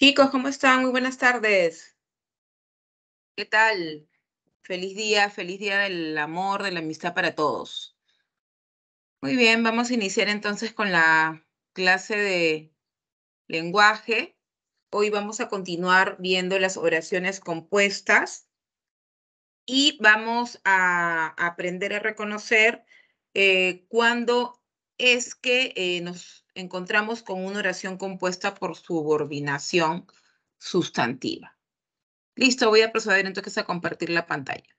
Chicos, ¿cómo están? Muy buenas tardes. ¿Qué tal? Feliz día, feliz día del amor, de la amistad para todos. Muy bien, vamos a iniciar entonces con la clase de lenguaje. Hoy vamos a continuar viendo las oraciones compuestas y vamos a aprender a reconocer eh, cuándo es que eh, nos encontramos con una oración compuesta por subordinación sustantiva. Listo, voy a proceder entonces a compartir la pantalla.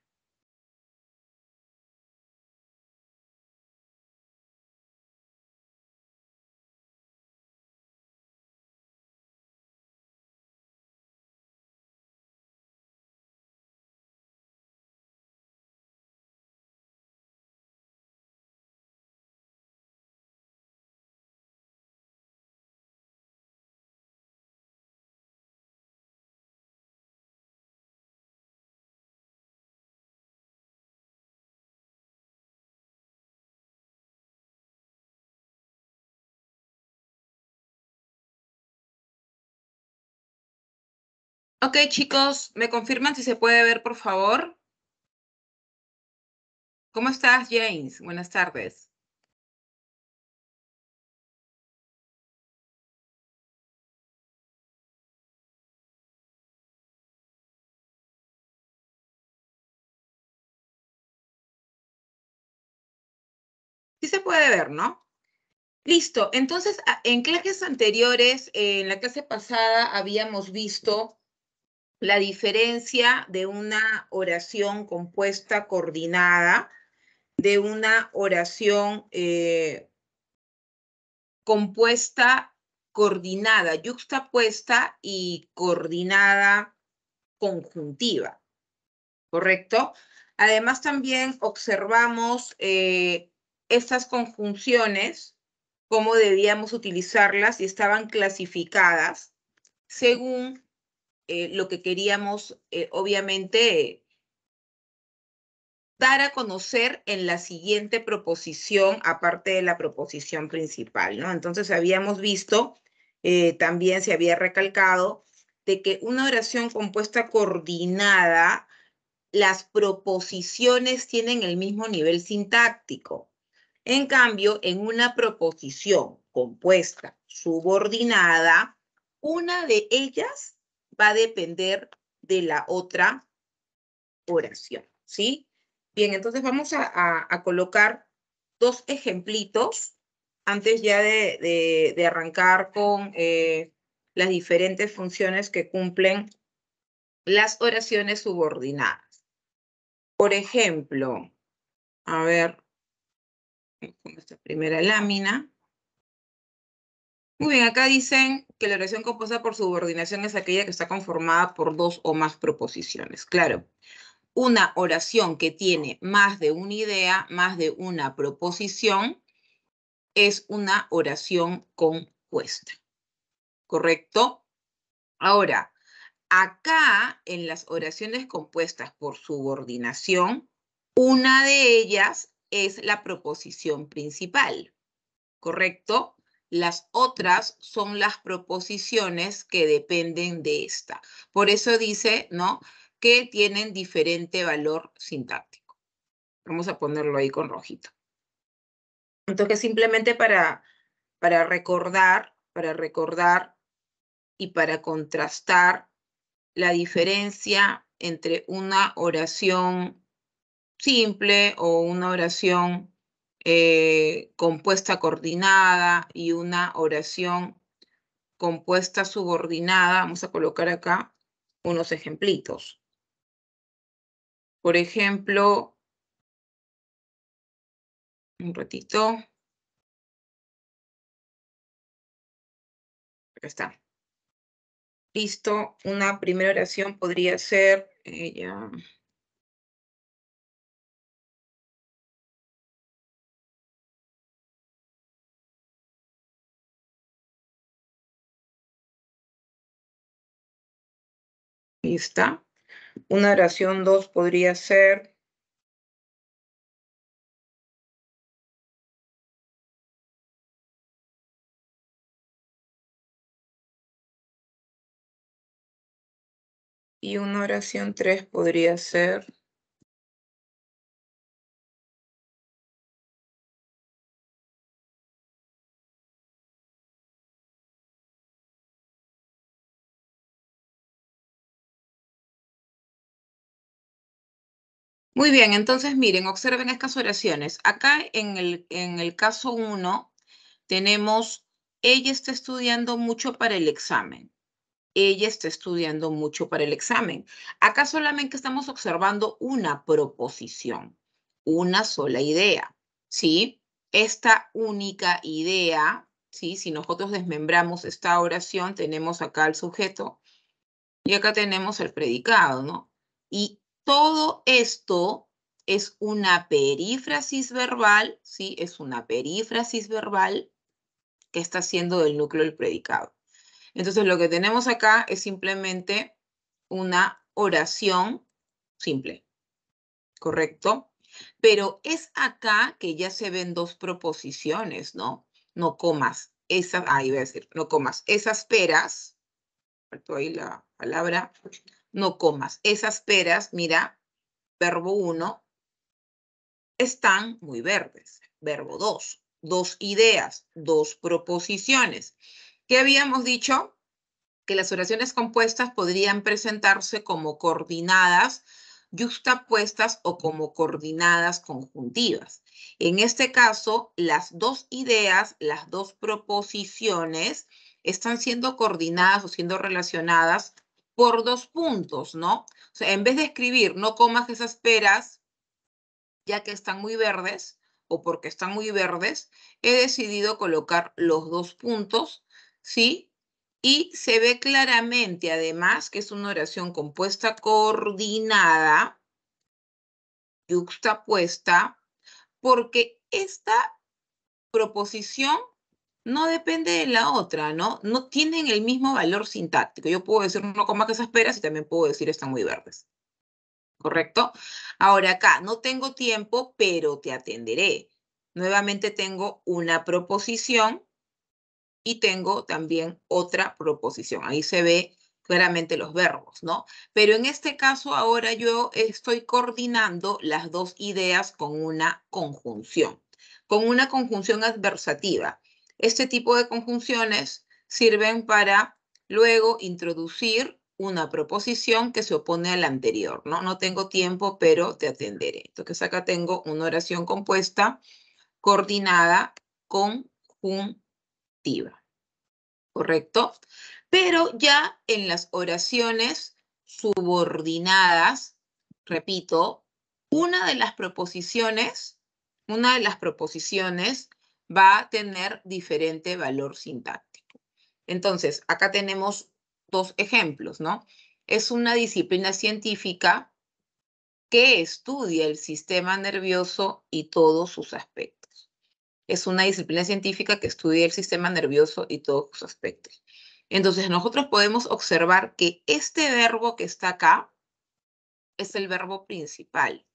Ok, chicos, ¿me confirman si se puede ver, por favor? ¿Cómo estás, James? Buenas tardes. Sí se puede ver, ¿no? Listo. Entonces, en clases anteriores, eh, en la clase pasada, habíamos visto la diferencia de una oración compuesta, coordinada, de una oración eh, compuesta, coordinada, yuxtapuesta y coordinada conjuntiva. ¿Correcto? Además, también observamos eh, estas conjunciones, cómo debíamos utilizarlas y estaban clasificadas según eh, lo que queríamos, eh, obviamente, dar a conocer en la siguiente proposición, aparte de la proposición principal, ¿no? Entonces habíamos visto, eh, también se había recalcado, de que una oración compuesta coordinada, las proposiciones tienen el mismo nivel sintáctico. En cambio, en una proposición compuesta subordinada, una de ellas va a depender de la otra oración, ¿sí? Bien, entonces vamos a, colocar dos ejemplitos antes ya de, arrancar con eh, las diferentes funciones que cumplen las oraciones subordinadas. Por ejemplo, a ver, con esta primera lámina, muy bien, acá dicen que la oración compuesta por subordinación es aquella que está conformada por dos o más proposiciones. Claro, una oración que tiene más de una idea, más de una proposición, es una oración compuesta. ¿Correcto? Ahora, acá en las oraciones compuestas por subordinación, una de ellas es la proposición principal. ¿Correcto? Las otras son las proposiciones que dependen de esta. Por eso dice, ¿no? Que tienen diferente valor sintáctico. Vamos a ponerlo ahí con rojito. Entonces, simplemente para, para recordar, para recordar y para contrastar la diferencia entre una oración simple o una oración eh, compuesta coordinada y una oración compuesta subordinada. Vamos a colocar acá unos ejemplitos. Por ejemplo, un ratito. Acá está. Listo. Una primera oración podría ser, eh, está. Una oración 2 podría ser, Y una oración 3 podría ser. Muy bien, entonces miren, observen estas oraciones. Acá en el, en el caso 1 tenemos, ella está estudiando mucho para el examen. Ella está estudiando mucho para el examen. Acá solamente estamos observando una proposición, una sola idea, ¿sí? Esta única idea, ¿sí? Si nosotros desmembramos esta oración, tenemos acá el sujeto y acá tenemos el predicado, ¿no? Y todo esto es una perífrasis verbal, ¿sí? Es una perífrasis verbal que está haciendo del núcleo del predicado. Entonces, lo que tenemos acá es simplemente una oración simple, ¿correcto? Pero es acá que ya se ven dos proposiciones, ¿no? No comas esas, ah, iba a decir, no comas esas peras, faltó ahí la palabra, no comas. Esas peras, mira, verbo 1, están muy verdes. Verbo 2, dos ideas, dos proposiciones. ¿Qué habíamos dicho? Que las oraciones compuestas podrían presentarse como coordinadas, yuxtapuestas o como coordinadas conjuntivas. En este caso, las dos ideas, las dos proposiciones, están siendo coordinadas o siendo relacionadas por dos puntos, ¿no? O sea, en vez de escribir, no comas esas peras, ya que están muy verdes, o porque están muy verdes, he decidido colocar los dos puntos, ¿sí? Y se ve claramente, además, que es una oración compuesta coordinada, yuxtapuesta, porque esta proposición no depende de la otra, ¿no? No tienen el mismo valor sintáctico. Yo puedo decir no que esas peras y también puedo decir están muy verdes. ¿Correcto? Ahora acá, no tengo tiempo, pero te atenderé. Nuevamente tengo una proposición y tengo también otra proposición. Ahí se ve claramente los verbos, ¿no? Pero en este caso ahora yo estoy coordinando las dos ideas con una conjunción, con una conjunción adversativa. Este tipo de conjunciones sirven para luego introducir una proposición que se opone a la anterior, ¿no? No tengo tiempo, pero te atenderé. Entonces acá tengo una oración compuesta, coordinada, conjuntiva. ¿Correcto? Pero ya en las oraciones subordinadas, repito, una de las proposiciones, una de las proposiciones va a tener diferente valor sintáctico. Entonces, acá tenemos dos ejemplos, ¿no? Es una disciplina científica que estudia el sistema nervioso y todos sus aspectos. Es una disciplina científica que estudia el sistema nervioso y todos sus aspectos. Entonces, nosotros podemos observar que este verbo que está acá es el verbo principal.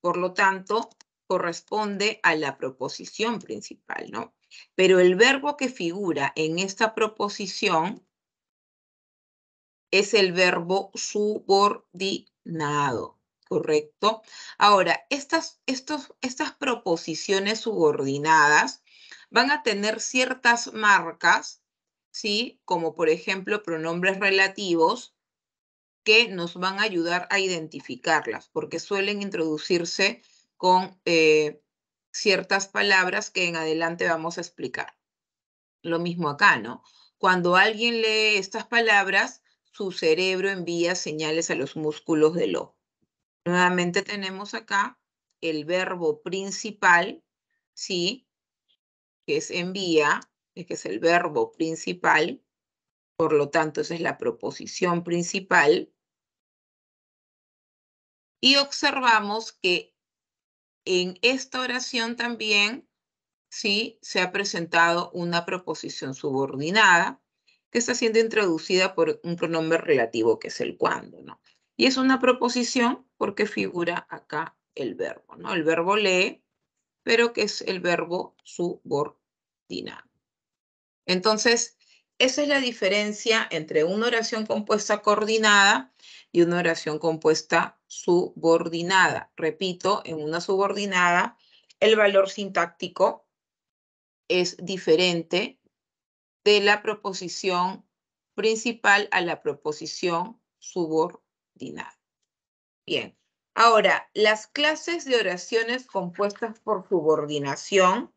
Por lo tanto, corresponde a la proposición principal, ¿no? Pero el verbo que figura en esta proposición es el verbo subordinado, ¿correcto? Ahora, estas, estas proposiciones subordinadas van a tener ciertas marcas, ¿sí? Como por ejemplo pronombres relativos que nos van a ayudar a identificarlas, porque suelen introducirse con eh, ciertas palabras que en adelante vamos a explicar. Lo mismo acá, ¿no? Cuando alguien lee estas palabras, su cerebro envía señales a los músculos del ojo. Nuevamente tenemos acá el verbo principal, ¿sí? Que es envía, que es el verbo principal. Por lo tanto, esa es la proposición principal. Y observamos que en esta oración también, sí, se ha presentado una proposición subordinada que está siendo introducida por un pronombre relativo que es el cuando, ¿no? Y es una proposición porque figura acá el verbo, ¿no? El verbo lee, pero que es el verbo subordinado. Entonces, esa es la diferencia entre una oración compuesta coordinada y una oración compuesta subordinada. Repito, en una subordinada el valor sintáctico es diferente de la proposición principal a la proposición subordinada. Bien, ahora, las clases de oraciones compuestas por subordinación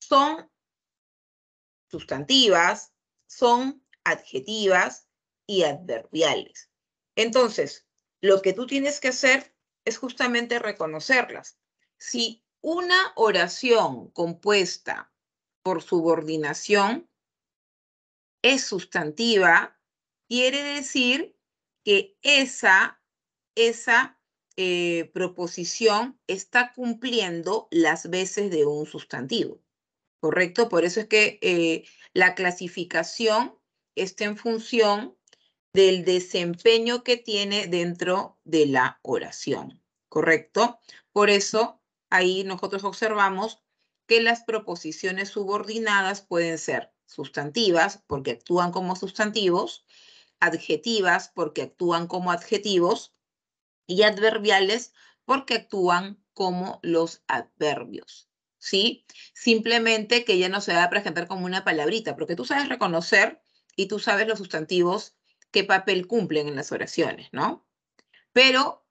son sustantivas, son adjetivas y adverbiales. Entonces, lo que tú tienes que hacer es justamente reconocerlas. Si una oración compuesta por subordinación es sustantiva, quiere decir que esa, esa eh, proposición está cumpliendo las veces de un sustantivo. ¿Correcto? Por eso es que eh, la clasificación está en función del desempeño que tiene dentro de la oración, ¿correcto? Por eso ahí nosotros observamos que las proposiciones subordinadas pueden ser sustantivas porque actúan como sustantivos, adjetivas porque actúan como adjetivos y adverbiales porque actúan como los adverbios. ¿Sí? Simplemente que ya no se va a presentar como una palabrita, porque tú sabes reconocer y tú sabes los sustantivos qué papel cumplen en las oraciones, ¿no? Pero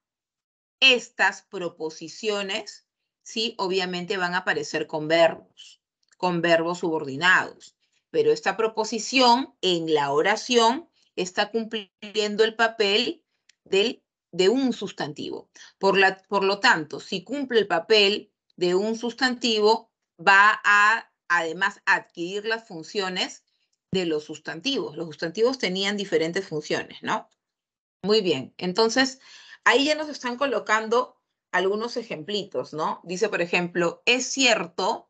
estas proposiciones, sí, obviamente van a aparecer con verbos, con verbos subordinados. Pero esta proposición en la oración está cumpliendo el papel del, de un sustantivo. Por, la, por lo tanto, si cumple el papel de un sustantivo, va a además adquirir las funciones de los sustantivos. Los sustantivos tenían diferentes funciones, ¿no? Muy bien, entonces ahí ya nos están colocando algunos ejemplitos, ¿no? Dice, por ejemplo, es cierto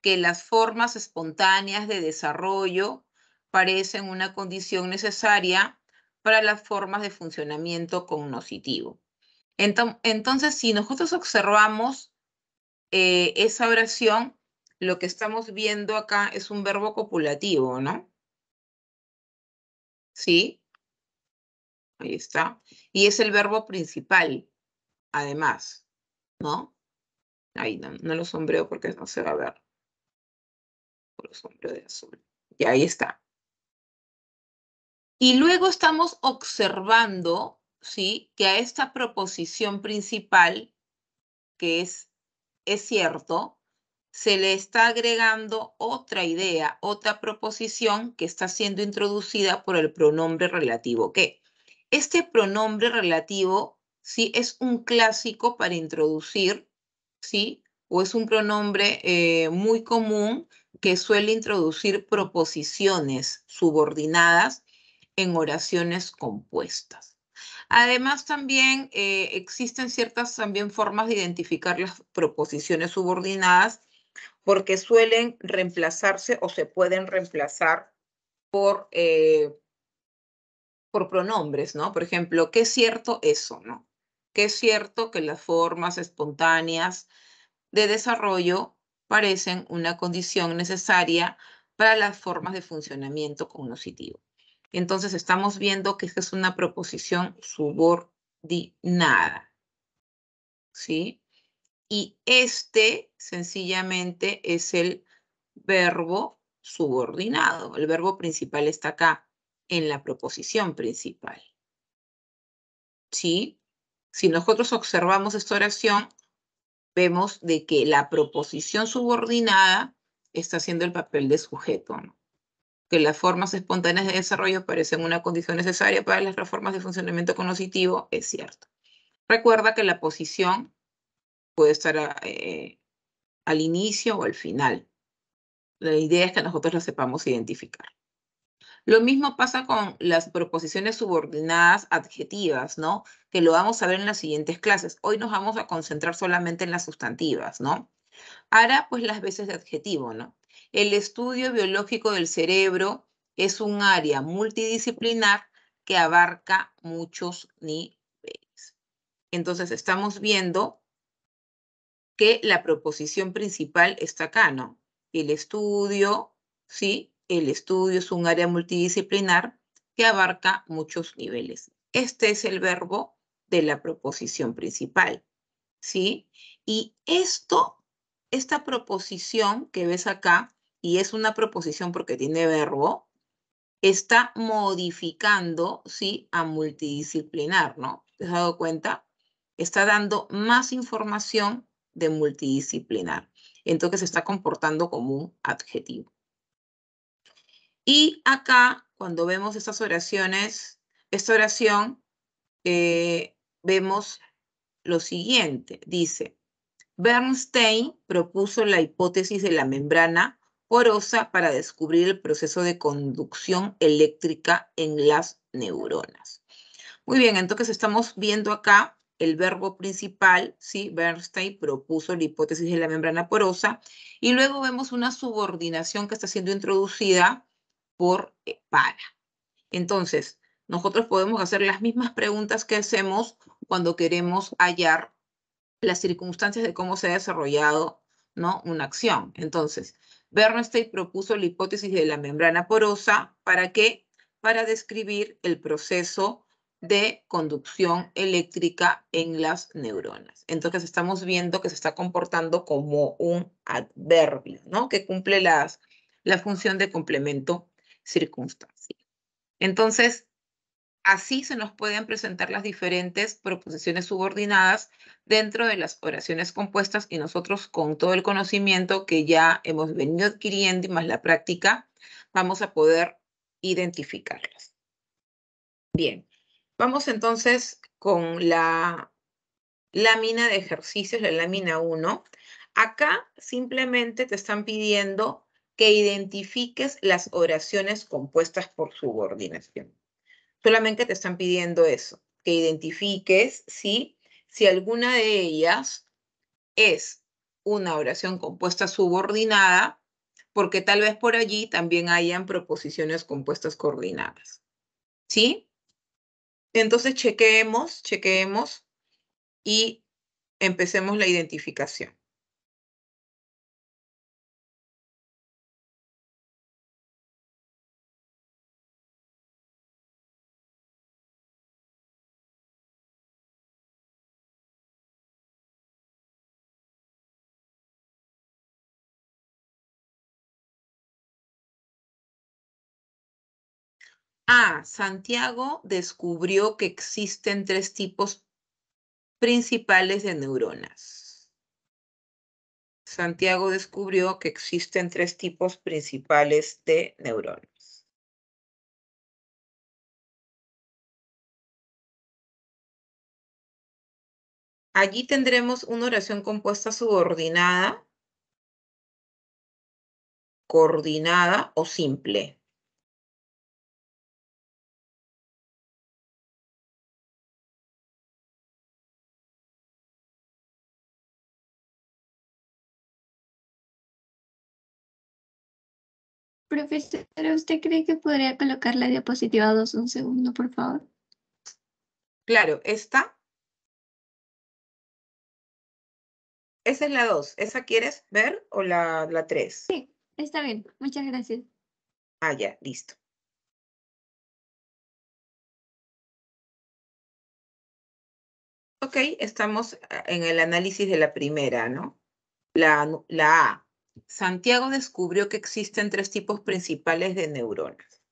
que las formas espontáneas de desarrollo parecen una condición necesaria para las formas de funcionamiento cognoscitivo. Entonces, si nosotros observamos eh, esa oración, lo que estamos viendo acá es un verbo copulativo, ¿no? ¿Sí? Ahí está. Y es el verbo principal, además, ¿no? Ahí no, no lo sombreo porque no se va a ver. Lo sombreo de azul. Y ahí está. Y luego estamos observando, ¿sí? Que a esta proposición principal, que es, es cierto, se le está agregando otra idea, otra proposición que está siendo introducida por el pronombre relativo que. Este pronombre relativo, sí, es un clásico para introducir, sí, o es un pronombre eh, muy común que suele introducir proposiciones subordinadas en oraciones compuestas. Además, también eh, existen ciertas también formas de identificar las proposiciones subordinadas porque suelen reemplazarse o se pueden reemplazar eh, por, pronombres, ¿no? Por ejemplo, ¿qué es cierto eso, no? ¿Qué es cierto que las formas espontáneas de desarrollo parecen una condición necesaria para las formas de funcionamiento cognitivo? Entonces estamos viendo que esta es una proposición subordinada, ¿sí? y este sencillamente es el verbo subordinado. El verbo principal está acá, en la proposición principal. ¿Sí? Si nosotros observamos esta oración, vemos de que la proposición subordinada está haciendo el papel de sujeto. Que las formas espontáneas de desarrollo parecen una condición necesaria para las reformas de funcionamiento cognitivo, es cierto. Recuerda que la posición puede estar eh, al inicio o al final. La idea es que nosotros la sepamos identificar. Lo mismo pasa con las proposiciones subordinadas adjetivas, ¿no? Que lo vamos a ver en las siguientes clases. Hoy nos vamos a concentrar solamente en las sustantivas, ¿no? Ahora, pues las veces de adjetivo, ¿no? El estudio biológico del cerebro es un área multidisciplinar que abarca muchos niveles. Entonces, estamos viendo que la proposición principal está acá, ¿no? El estudio, ¿sí? El estudio es un área multidisciplinar que abarca muchos niveles. Este es el verbo de la proposición principal, ¿sí? Y esto, esta proposición que ves acá, y es una proposición porque tiene verbo, está modificando, ¿sí? A multidisciplinar, ¿no? ¿Te has dado cuenta? Está dando más información de multidisciplinar. Entonces se está comportando como un adjetivo. Y acá, cuando vemos estas oraciones, esta oración, eh, vemos lo siguiente. Dice, Bernstein propuso la hipótesis de la membrana porosa para descubrir el proceso de conducción eléctrica en las neuronas. Muy bien, entonces estamos viendo acá el verbo principal, si Bernstein propuso la hipótesis de la membrana porosa, y luego vemos una subordinación que está siendo introducida por eh, para. Entonces, nosotros podemos hacer las mismas preguntas que hacemos cuando queremos hallar las circunstancias de cómo se ha desarrollado ¿no? una acción. Entonces, Bernstein propuso la hipótesis de la membrana porosa, ¿para qué? Para describir el proceso de conducción eléctrica en las neuronas. Entonces estamos viendo que se está comportando como un adverbio, ¿no? Que cumple las, la función de complemento circunstancial. Entonces, así se nos pueden presentar las diferentes proposiciones subordinadas dentro de las oraciones compuestas y nosotros con todo el conocimiento que ya hemos venido adquiriendo y más la práctica, vamos a poder identificarlas. Bien, Vamos entonces con la lámina de ejercicios, la lámina 1. Acá simplemente te están pidiendo que identifiques las oraciones compuestas por subordinación. Solamente te están pidiendo eso, que identifiques si, si alguna de ellas es una oración compuesta subordinada, porque tal vez por allí también hayan proposiciones compuestas coordinadas. ¿Sí? Entonces chequeemos, chequeemos y empecemos la identificación. A. Ah, Santiago descubrió que existen tres tipos principales de neuronas. Santiago descubrió que existen tres tipos principales de neuronas. Allí tendremos una oración compuesta subordinada, coordinada o simple. Profesora, ¿usted cree que podría colocar la diapositiva 2 un segundo, por favor? Claro, esta. Esa es la 2. ¿Esa quieres ver o la 3? sí, está bien. Muchas gracias. Ah, ya, listo. Ok, estamos eh, en el análisis de la primera, ¿no? La, la A. Santiago descubrió que existen tres tipos principales de neuronas.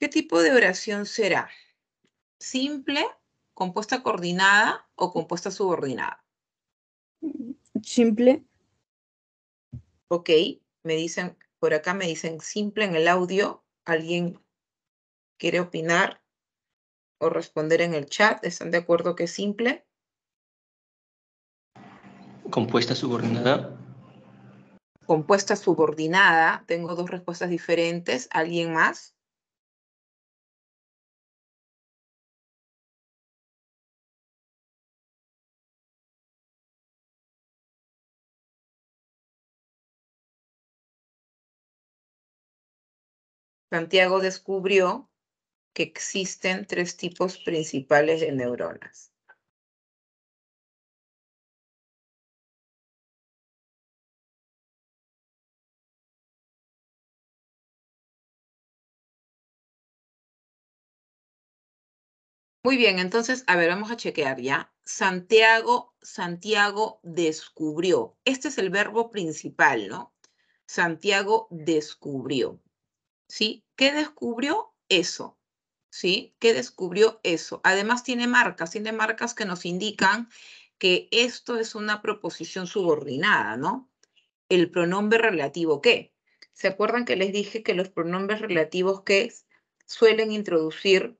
¿Qué tipo de oración será? ¿Simple, compuesta coordinada o compuesta subordinada? Simple. Ok, me dicen, por acá me dicen simple en el audio. ¿Alguien quiere opinar o responder en el chat? ¿Están de acuerdo que es simple? Compuesta subordinada. Compuesta subordinada. Tengo dos respuestas diferentes. ¿Alguien más? Santiago descubrió que existen tres tipos principales de neuronas. Muy bien, entonces, a ver, vamos a chequear ya. Santiago, Santiago descubrió. Este es el verbo principal, ¿no? Santiago descubrió. ¿Sí? ¿Qué descubrió? Eso. ¿Sí? ¿Qué descubrió eso? Además tiene marcas, tiene marcas que nos indican que esto es una proposición subordinada, ¿no? El pronombre relativo que. ¿Se acuerdan que les dije que los pronombres relativos que suelen introducir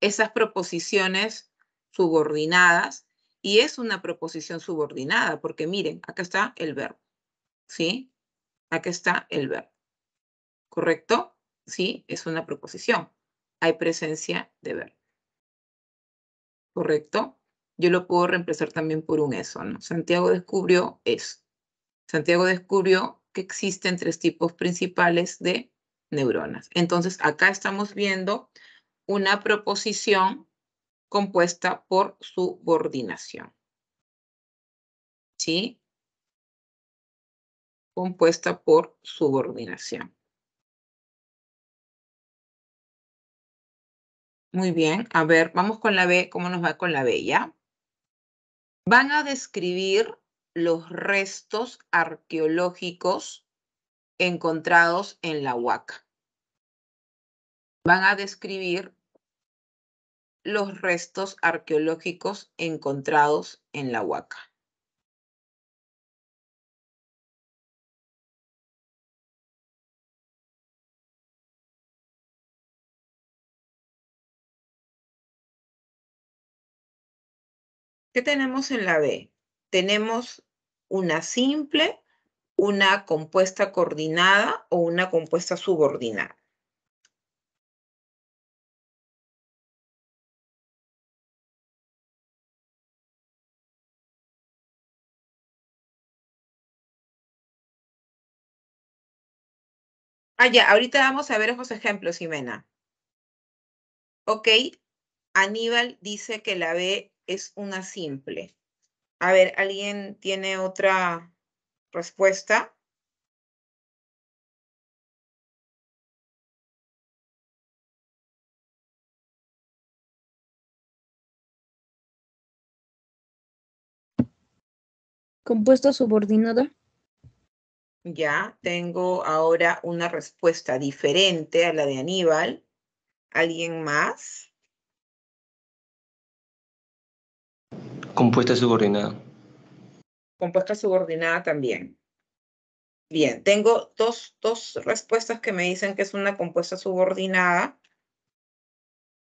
esas proposiciones subordinadas y es una proposición subordinada, porque miren, acá está el verbo, ¿sí? Acá está el verbo, ¿correcto? Sí, es una proposición. Hay presencia de verbo, ¿correcto? Yo lo puedo reemplazar también por un eso, ¿no? Santiago descubrió eso. Santiago descubrió que existen tres tipos principales de neuronas. Entonces, acá estamos viendo una proposición compuesta por subordinación. ¿Sí? Compuesta por subordinación. Muy bien, a ver, vamos con la B, ¿cómo nos va con la B ya? Van a describir los restos arqueológicos encontrados en la Huaca. Van a describir los restos arqueológicos encontrados en la Huaca. ¿Qué tenemos en la B? Tenemos una simple, una compuesta coordinada o una compuesta subordinada. Ah, ya, ahorita vamos a ver esos ejemplos, Jimena. Ok, Aníbal dice que la B es una simple. A ver, ¿alguien tiene otra respuesta? Compuesto subordinado ya tengo ahora una respuesta diferente a la de Aníbal. ¿Alguien más? Compuesta subordinada. Compuesta subordinada también. Bien, tengo dos, dos, respuestas que me dicen que es una compuesta subordinada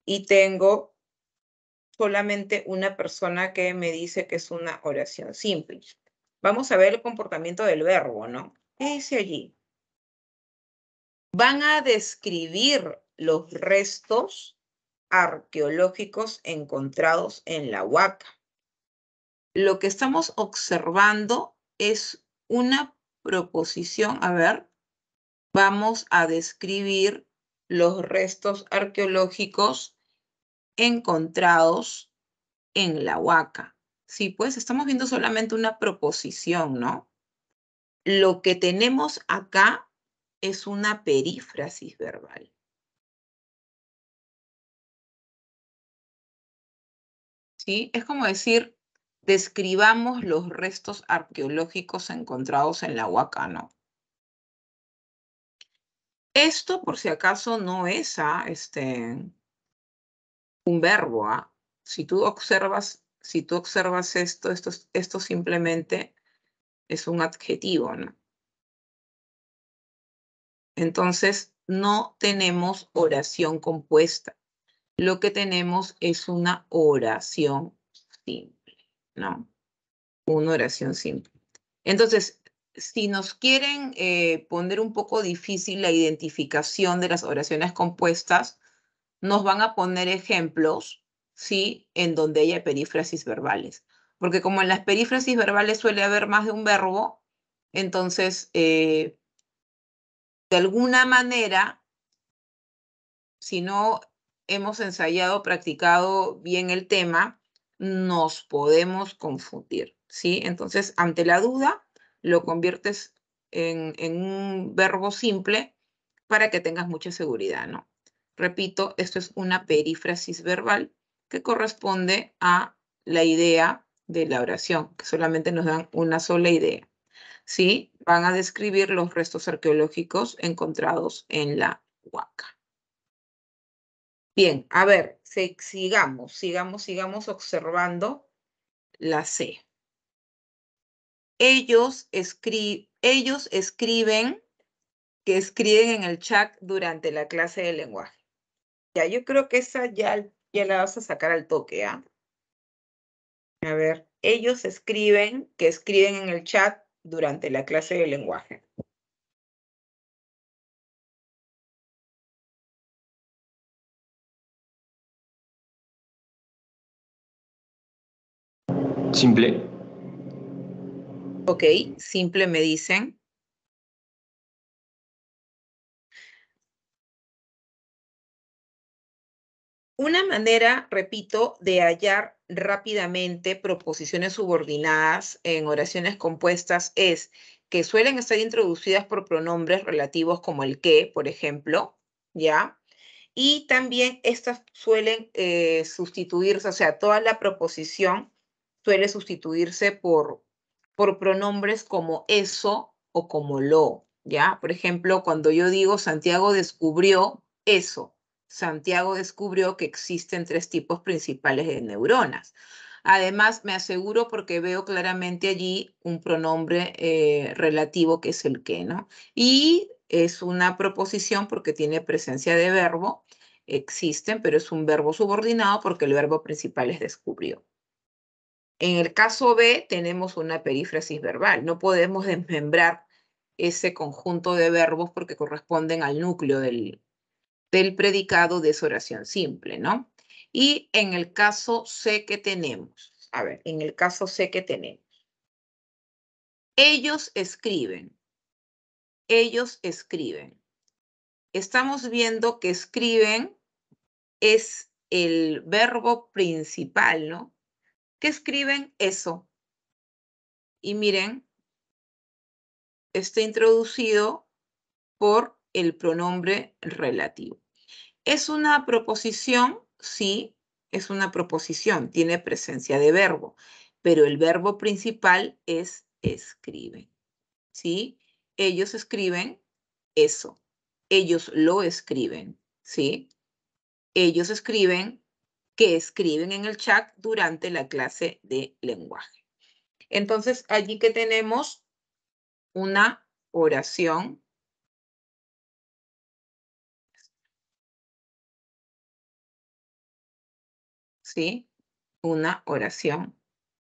y tengo solamente una persona que me dice que es una oración simple. Vamos a ver el comportamiento del verbo, ¿no? ese allí. Van a describir los restos arqueológicos encontrados en la Huaca. Lo que estamos observando es una proposición, a ver, vamos a describir los restos arqueológicos encontrados en la Huaca. Sí, pues estamos viendo solamente una proposición, ¿no? Lo que tenemos acá es una perífrasis verbal. ¿Sí? Es como decir, describamos los restos arqueológicos encontrados en la Huacano. Esto, por si acaso, no es ah, este, un verbo. Ah. Si tú observas, si tú observas esto, esto, esto simplemente es un adjetivo, ¿no? Entonces, no tenemos oración compuesta. Lo que tenemos es una oración simple, ¿no? Una oración simple. Entonces, si nos quieren eh, poner un poco difícil la identificación de las oraciones compuestas, nos van a poner ejemplos, ¿sí? En donde haya perífrasis verbales porque como en las perífrasis verbales suele haber más de un verbo, entonces, eh, de alguna manera, si no hemos ensayado, practicado bien el tema, nos podemos confundir, ¿sí? Entonces, ante la duda, lo conviertes en, en un verbo simple para que tengas mucha seguridad, ¿no? Repito, esto es una perífrasis verbal que corresponde a la idea de la oración, que solamente nos dan una sola idea. ¿sí? Van a describir los restos arqueológicos encontrados en la Huaca. Bien, a ver, sigamos, sigamos, sigamos observando la C. Ellos, ellos escriben, que escriben en el chat durante la clase de lenguaje. Ya, yo creo que esa ya, ya la vas a sacar al toque, ¿ah? A ver, ellos escriben, que escriben en el chat durante la clase de lenguaje. Simple. Ok, simple me dicen. Una manera, repito, de hallar rápidamente proposiciones subordinadas en oraciones compuestas es que suelen estar introducidas por pronombres relativos como el que, por ejemplo, ¿ya? Y también estas suelen eh, sustituirse, o sea, toda la proposición suele sustituirse por, por pronombres como eso o como lo, ¿ya? Por ejemplo, cuando yo digo Santiago descubrió eso, Santiago descubrió que existen tres tipos principales de neuronas. Además, me aseguro porque veo claramente allí un pronombre eh, relativo que es el que, ¿no? Y es una proposición porque tiene presencia de verbo. Existen, pero es un verbo subordinado porque el verbo principal es descubrió. En el caso B tenemos una perífrasis verbal. No podemos desmembrar ese conjunto de verbos porque corresponden al núcleo del, del predicado de esa oración simple, ¿no? Y en el caso C que tenemos, a ver, en el caso C que tenemos, ellos escriben, ellos escriben. Estamos viendo que escriben es el verbo principal, ¿no? Que escriben eso. Y miren, está introducido por el pronombre relativo. Es una proposición, sí, es una proposición, tiene presencia de verbo, pero el verbo principal es escriben, ¿sí? Ellos escriben eso, ellos lo escriben, ¿sí? Ellos escriben que escriben en el chat durante la clase de lenguaje. Entonces, allí que tenemos una oración Una oración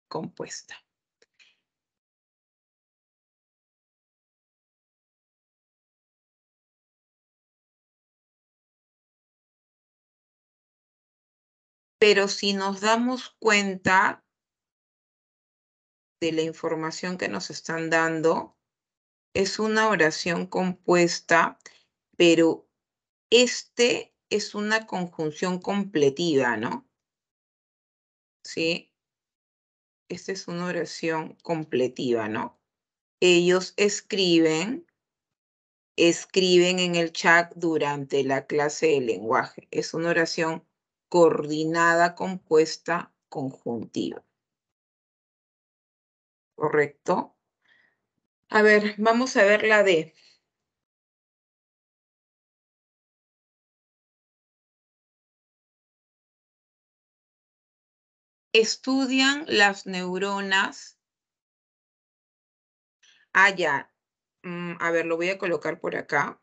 compuesta. Pero si nos damos cuenta de la información que nos están dando, es una oración compuesta, pero este es una conjunción completiva, ¿no? ¿sí? Esta es una oración completiva, ¿no? Ellos escriben, escriben en el chat durante la clase de lenguaje. Es una oración coordinada, compuesta, conjuntiva. ¿Correcto? A ver, vamos a ver la D. estudian las neuronas. Ah, ya. Mm, a ver, lo voy a colocar por acá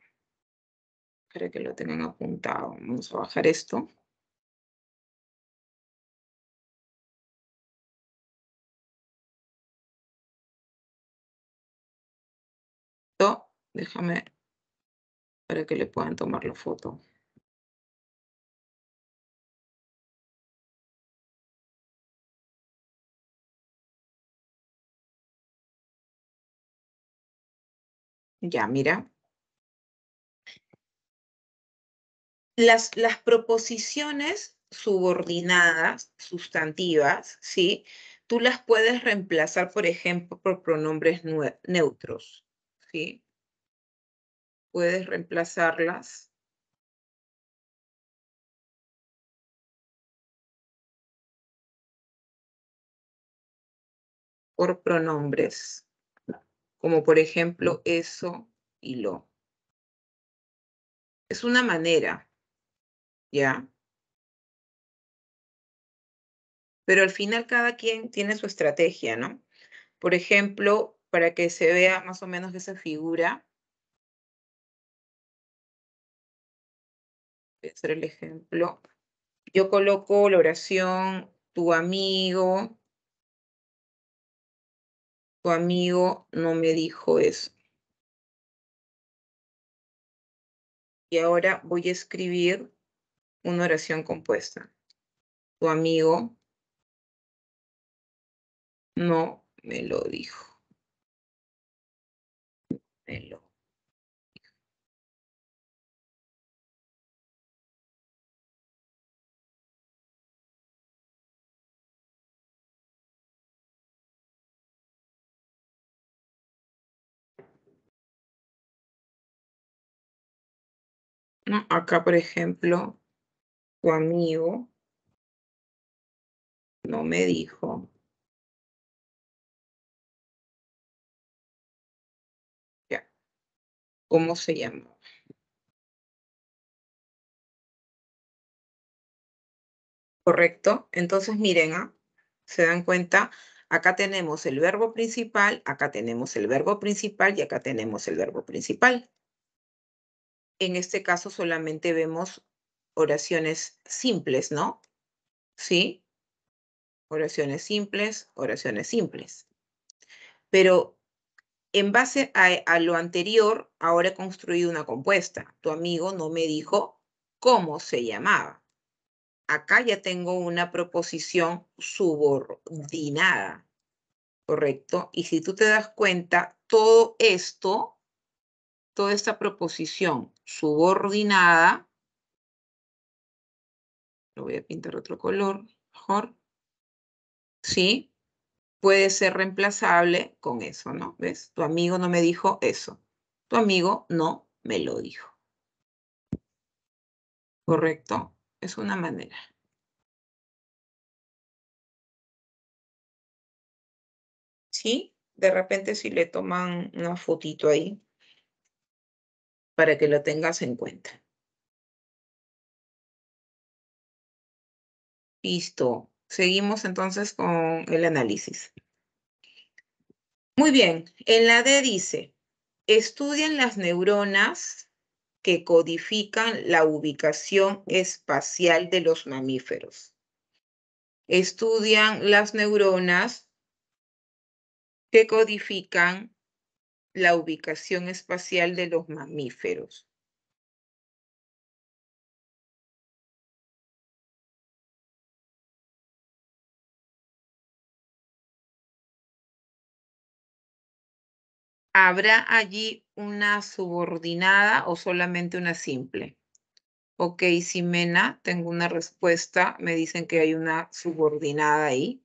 para que lo tengan apuntado. Vamos a bajar esto. Esto, déjame para que le puedan tomar la foto. Ya, mira. Las, las proposiciones subordinadas, sustantivas, ¿sí? Tú las puedes reemplazar, por ejemplo, por pronombres neutros, ¿sí? Puedes reemplazarlas. por pronombres como por ejemplo mm. eso y lo. Es una manera, ¿ya? Pero al final cada quien tiene su estrategia, ¿no? Por ejemplo, para que se vea más o menos esa figura, voy a hacer el ejemplo. Yo coloco la oración, tu amigo, amigo no me dijo eso. Y ahora voy a escribir una oración compuesta. Tu amigo no me lo dijo. Me lo Acá, por ejemplo, tu amigo no me dijo. ¿Cómo se llama? ¿Correcto? Entonces, miren, ¿ah? ¿se dan cuenta? Acá tenemos el verbo principal, acá tenemos el verbo principal y acá tenemos el verbo principal en este caso solamente vemos oraciones simples, ¿no? ¿Sí? Oraciones simples, oraciones simples. Pero en base a, lo anterior, ahora he construido una compuesta. Tu amigo no me dijo cómo se llamaba. Acá ya tengo una proposición subordinada, ¿correcto? Y si tú te das cuenta, todo esto toda esta proposición subordinada, lo voy a pintar otro color, mejor, ¿sí? Puede ser reemplazable con eso, ¿no? ¿Ves? Tu amigo no me dijo eso. Tu amigo no me lo dijo. ¿Correcto? Es una manera. ¿Sí? De repente si le toman una fotito ahí, para que lo tengas en cuenta. Listo. Seguimos entonces con el análisis. Muy bien, en la D dice, estudian las neuronas que codifican la ubicación espacial de los mamíferos. Estudian las neuronas que codifican la ubicación espacial de los mamíferos. ¿Habrá allí una subordinada o solamente una simple? Ok, Simena, tengo una respuesta. Me dicen que hay una subordinada ahí.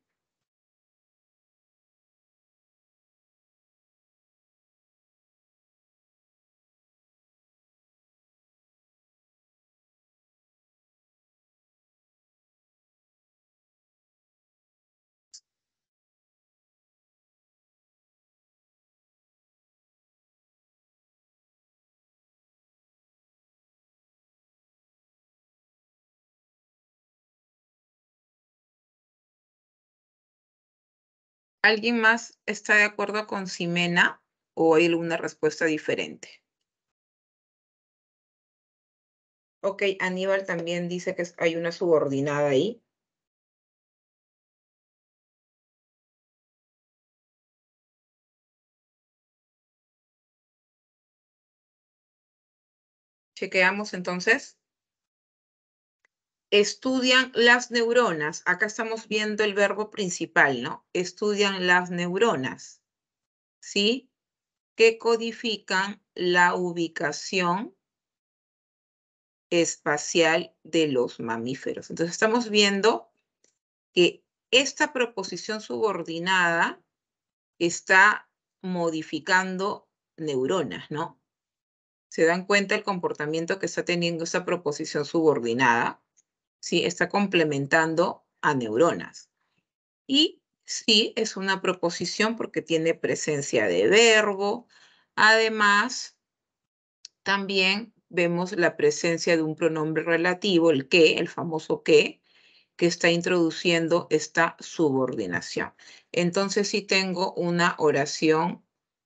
¿Alguien más está de acuerdo con Ximena o hay alguna respuesta diferente? Ok, Aníbal también dice que hay una subordinada ahí. Chequeamos entonces estudian las neuronas. Acá estamos viendo el verbo principal, ¿no? Estudian las neuronas, ¿sí? Que codifican la ubicación espacial de los mamíferos. Entonces estamos viendo que esta proposición subordinada está modificando neuronas, ¿no? ¿Se dan cuenta el comportamiento que está teniendo esa proposición subordinada? ¿sí? Está complementando a neuronas. Y sí es una proposición porque tiene presencia de verbo. Además, también vemos la presencia de un pronombre relativo, el que, el famoso que, que está introduciendo esta subordinación. Entonces si tengo una oración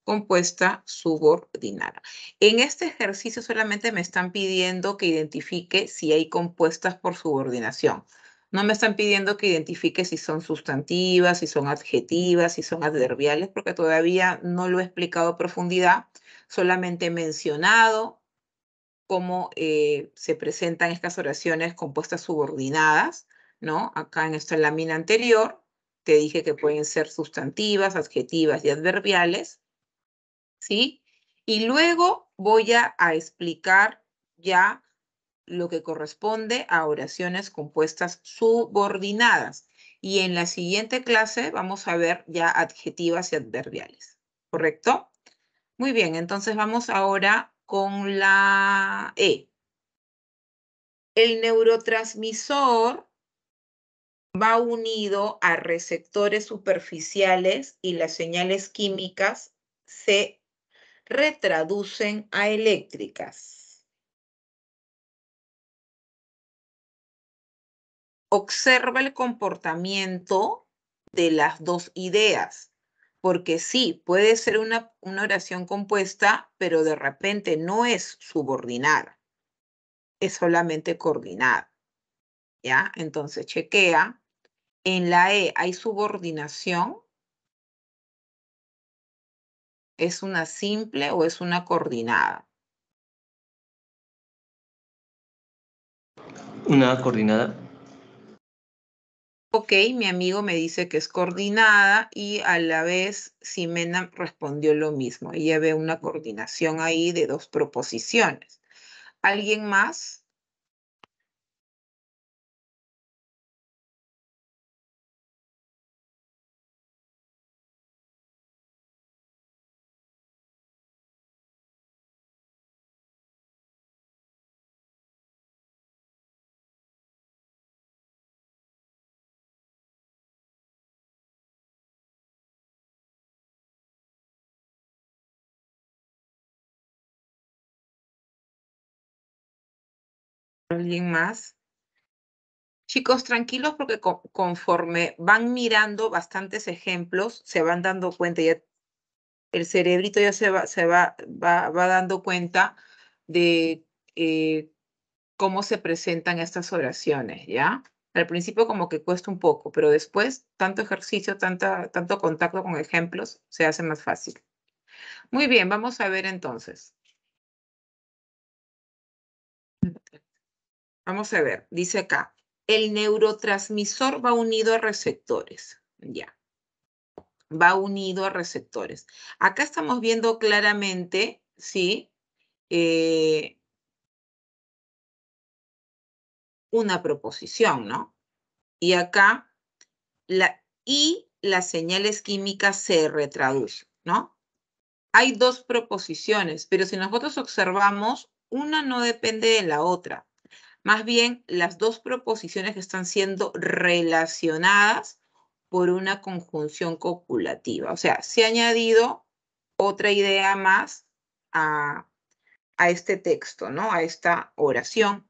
compuesta subordinada. En este ejercicio solamente me están pidiendo que identifique si hay compuestas por subordinación. No me están pidiendo que identifique si son sustantivas, si son adjetivas, si son adverbiales, porque todavía no lo he explicado a profundidad. Solamente he mencionado cómo eh, se presentan estas oraciones compuestas subordinadas, ¿no? Acá en esta lámina anterior te dije que pueden ser sustantivas, adjetivas y adverbiales. ¿sí? Y luego voy a, explicar ya lo que corresponde a oraciones compuestas subordinadas. Y en la siguiente clase vamos a ver ya adjetivas y adverbiales, ¿correcto? Muy bien, entonces vamos ahora con la E. El neurotransmisor va unido a receptores superficiales y las señales químicas se retraducen a eléctricas. Observa el comportamiento de las dos ideas, porque sí, puede ser una, oración compuesta, pero de repente no es subordinar. es solamente coordinar. ¿Ya? Entonces chequea, en la E hay subordinación, es una simple o es una coordinada? Una coordinada. Ok, mi amigo me dice que es coordinada y a la vez Simena respondió lo mismo. Ella ve una coordinación ahí de dos proposiciones. ¿Alguien más? alguien más. Chicos, tranquilos porque conforme van mirando bastantes ejemplos, se van dando cuenta, ya el cerebrito ya se va, se va, va, dando cuenta de eh, cómo se presentan estas oraciones, ¿ya? Al principio como que cuesta un poco, pero después tanto ejercicio, tanta, tanto contacto con ejemplos, se hace más fácil. Muy bien, vamos a ver entonces. Vamos a ver, dice acá, el neurotransmisor va unido a receptores. Ya, va unido a receptores. Acá estamos viendo claramente, ¿sí? Eh, una proposición, ¿no? Y acá, la, y las señales químicas se retraducen, ¿no? Hay dos proposiciones, pero si nosotros observamos, una no depende de la otra. Más bien, las dos proposiciones están siendo relacionadas por una conjunción copulativa. O sea, se ha añadido otra idea más a, a este texto, ¿no? A esta oración.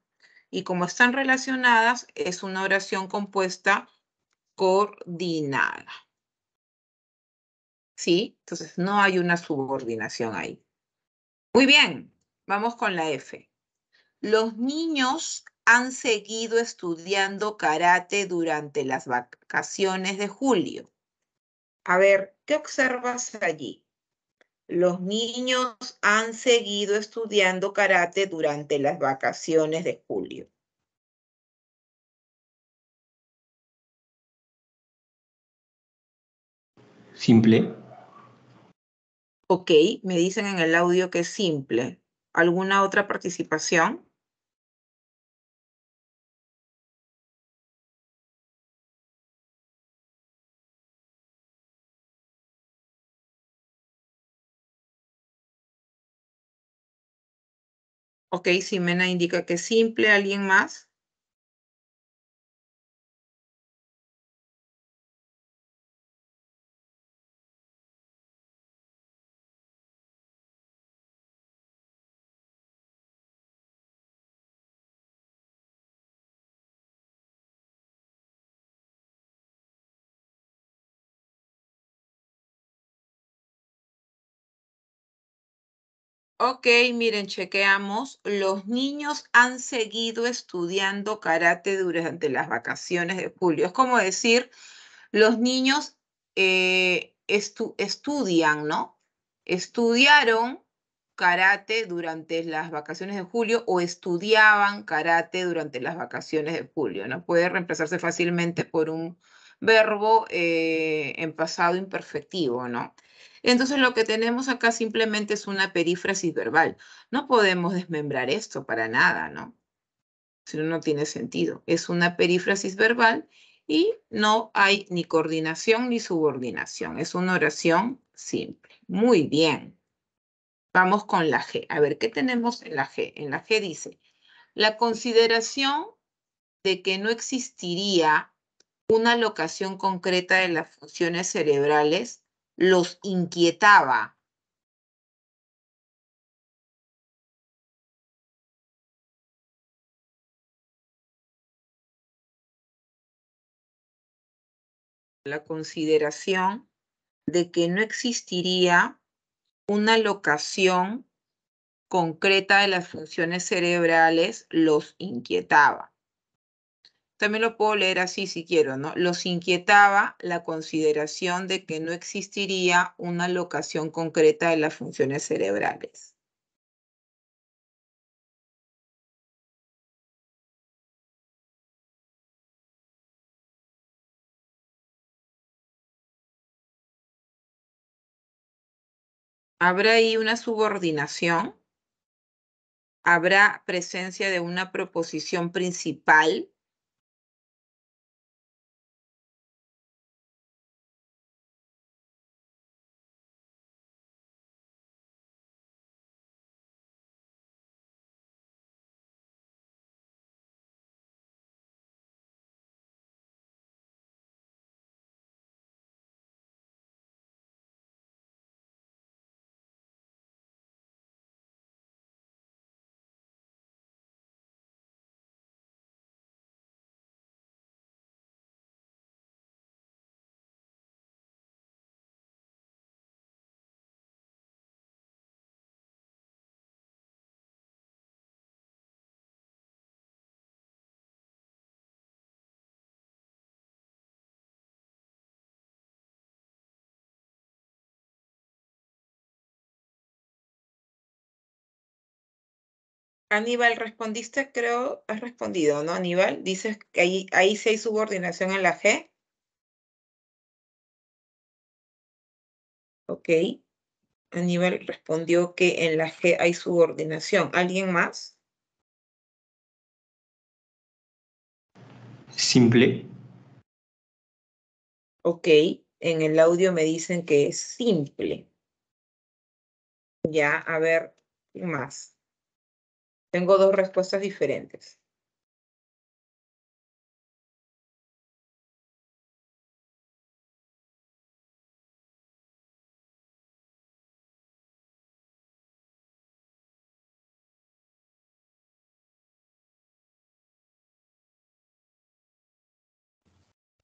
Y como están relacionadas, es una oración compuesta coordinada. ¿Sí? Entonces no hay una subordinación ahí. Muy bien, vamos con la F. Los niños han seguido estudiando karate durante las vacaciones de julio. A ver, ¿qué observas allí? Los niños han seguido estudiando karate durante las vacaciones de julio. Simple. Ok, me dicen en el audio que es simple. ¿Alguna otra participación? Ok, Ximena indica que simple. ¿Alguien más? Ok, miren, chequeamos. Los niños han seguido estudiando karate durante las vacaciones de julio. Es como decir, los niños eh, estudian, ¿no? Estudiaron karate durante las vacaciones de julio o estudiaban karate durante las vacaciones de julio, ¿no? Puede reemplazarse fácilmente por un verbo eh, en pasado imperfectivo, ¿no? Entonces lo que tenemos acá simplemente es una perífrasis verbal. No podemos desmembrar esto para nada, ¿no? Si no, no tiene sentido. Es una perífrasis verbal y no hay ni coordinación ni subordinación. Es una oración simple. Muy bien. Vamos con la G. A ver, ¿qué tenemos en la G? En la G dice, la consideración de que no existiría una locación concreta de las funciones cerebrales los inquietaba. la consideración de que no existiría una locación concreta de las funciones cerebrales los inquietaba. También lo puedo leer así si quiero, ¿no? Los inquietaba la consideración de que no existiría una locación concreta de las funciones cerebrales. ¿Habrá ahí una subordinación? ¿Habrá presencia de una proposición principal Aníbal, respondiste, creo, has respondido, ¿no, Aníbal? Dices que ahí, sí hay subordinación en la G. Ok. Aníbal respondió que en la G hay subordinación. ¿Alguien más? Simple. Ok, en el audio me dicen que es simple. Ya, a ver, más? Tengo dos respuestas diferentes.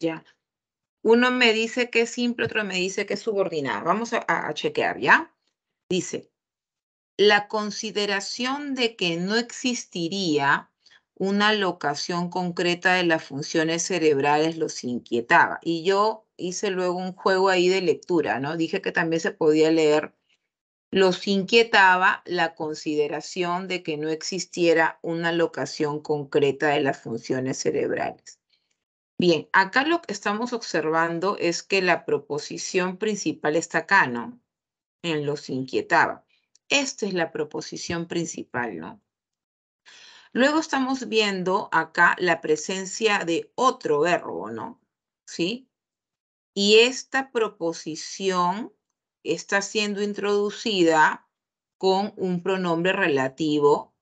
Ya. Uno me dice que es simple, otro me dice que es subordinada. Vamos a, a chequear, ¿ya? Dice, la consideración de que no existiría una locación concreta de las funciones cerebrales los inquietaba. Y yo hice luego un juego ahí de lectura, ¿no? Dije que también se podía leer. Los inquietaba la consideración de que no existiera una locación concreta de las funciones cerebrales. Bien, acá lo que estamos observando es que la proposición principal está acá, ¿no? En los inquietaba. Esta es la proposición principal, ¿no? Luego estamos viendo acá la presencia de otro verbo, ¿no? ¿Sí? Y esta proposición está siendo introducida con un pronombre relativo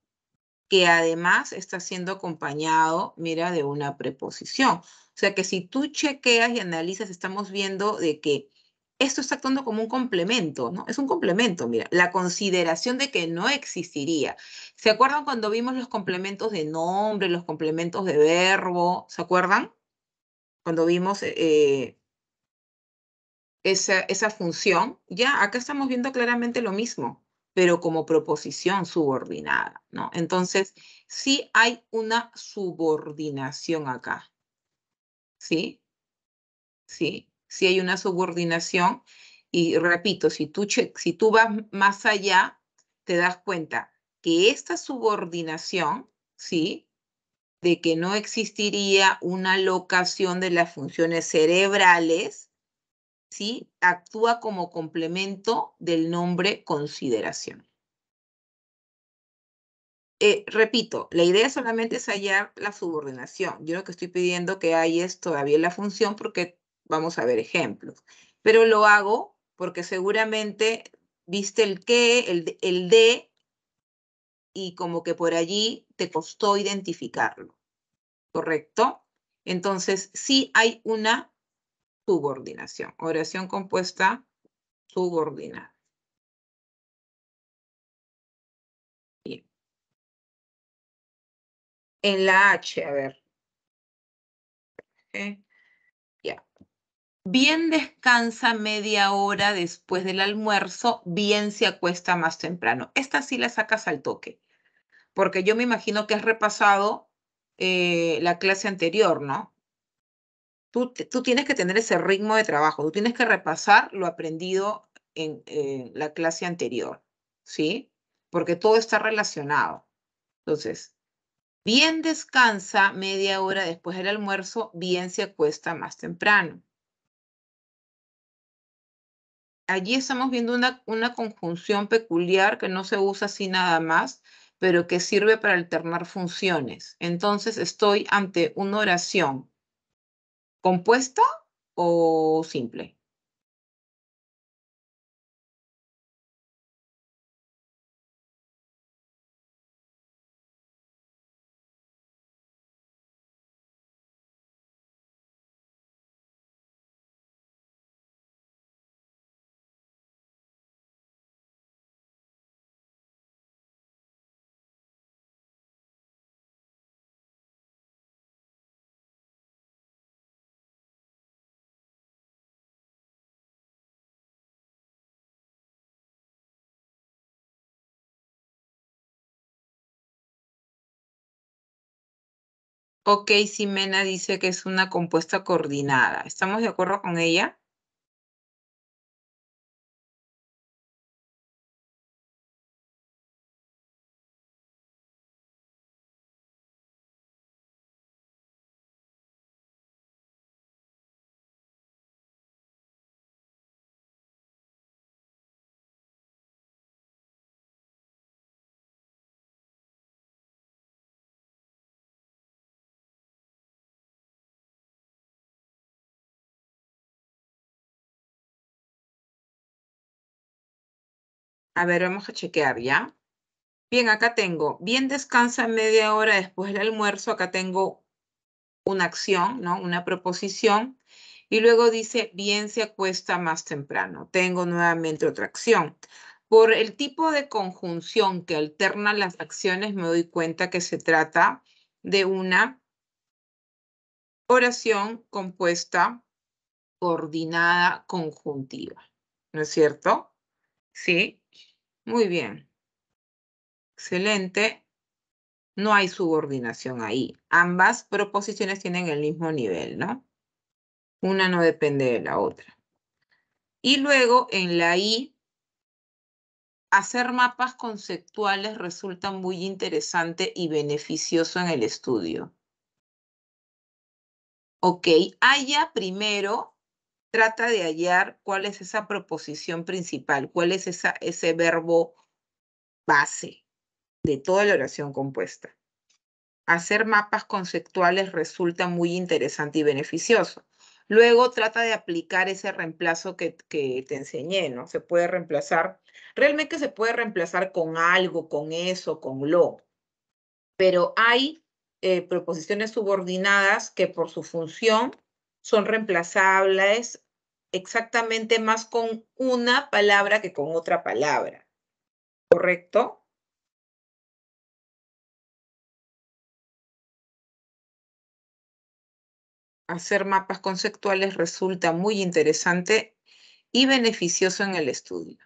que además está siendo acompañado, mira, de una preposición. O sea que si tú chequeas y analizas, estamos viendo de que esto está actuando como un complemento, ¿no? Es un complemento, mira, la consideración de que no existiría. ¿Se acuerdan cuando vimos los complementos de nombre, los complementos de verbo? ¿Se acuerdan? Cuando vimos eh, eh, esa, esa función, ya acá estamos viendo claramente lo mismo, pero como proposición subordinada, ¿no? Entonces, sí hay una subordinación acá, ¿sí? Sí, si hay una subordinación. Y repito, si tú, si tú vas más allá, te das cuenta que esta subordinación, ¿sí? De que no existiría una locación de las funciones cerebrales, ¿sí? Actúa como complemento del nombre consideración. Eh, repito, la idea solamente es hallar la subordinación. Yo lo que estoy pidiendo que hay es todavía la función porque vamos a ver ejemplos. Pero lo hago porque seguramente viste el qué, el, de, y como que por allí te costó identificarlo. ¿Correcto? Entonces, sí hay una subordinación. Oración compuesta subordinada. Bien. En la H, a ver bien descansa media hora después del almuerzo, bien se acuesta más temprano. Esta sí la sacas al toque, porque yo me imagino que has repasado eh, la clase anterior, ¿no? Tú, tienes que tener ese ritmo de trabajo, tú tienes que repasar lo aprendido en la clase anterior, ¿sí? Porque todo está relacionado. Entonces, bien descansa media hora después del almuerzo, bien se acuesta más temprano allí estamos viendo una, conjunción peculiar que no se usa así nada más, pero que sirve para alternar funciones. Entonces estoy ante una oración compuesta o simple. Ok, Ximena dice que es una compuesta coordinada. ¿Estamos de acuerdo con ella? A ver, vamos a chequear, ¿ya? Bien, acá tengo, bien descansa media hora después del almuerzo. Acá tengo una acción, ¿no? Una proposición. Y luego dice, bien se acuesta más temprano. Tengo nuevamente otra acción. Por el tipo de conjunción que alterna las acciones, me doy cuenta que se trata de una oración compuesta, coordinada, conjuntiva. ¿No es cierto? ¿Sí? Muy bien. Excelente. No hay subordinación ahí. Ambas proposiciones tienen el mismo nivel, ¿no? Una no depende de la otra. Y luego en la I, hacer mapas conceptuales resulta muy interesante y beneficioso en el estudio. Ok, haya primero trata de hallar cuál es esa proposición principal, cuál es esa, ese verbo base de toda la oración compuesta. Hacer mapas conceptuales resulta muy interesante y beneficioso. Luego trata de aplicar ese reemplazo que, te enseñé, ¿no? Se puede reemplazar, realmente se puede reemplazar con algo, con eso, con lo. Pero hay eh, proposiciones subordinadas que por su función son reemplazables exactamente más con una palabra que con otra palabra. ¿Correcto? Hacer mapas conceptuales resulta muy interesante y beneficioso en el estudio.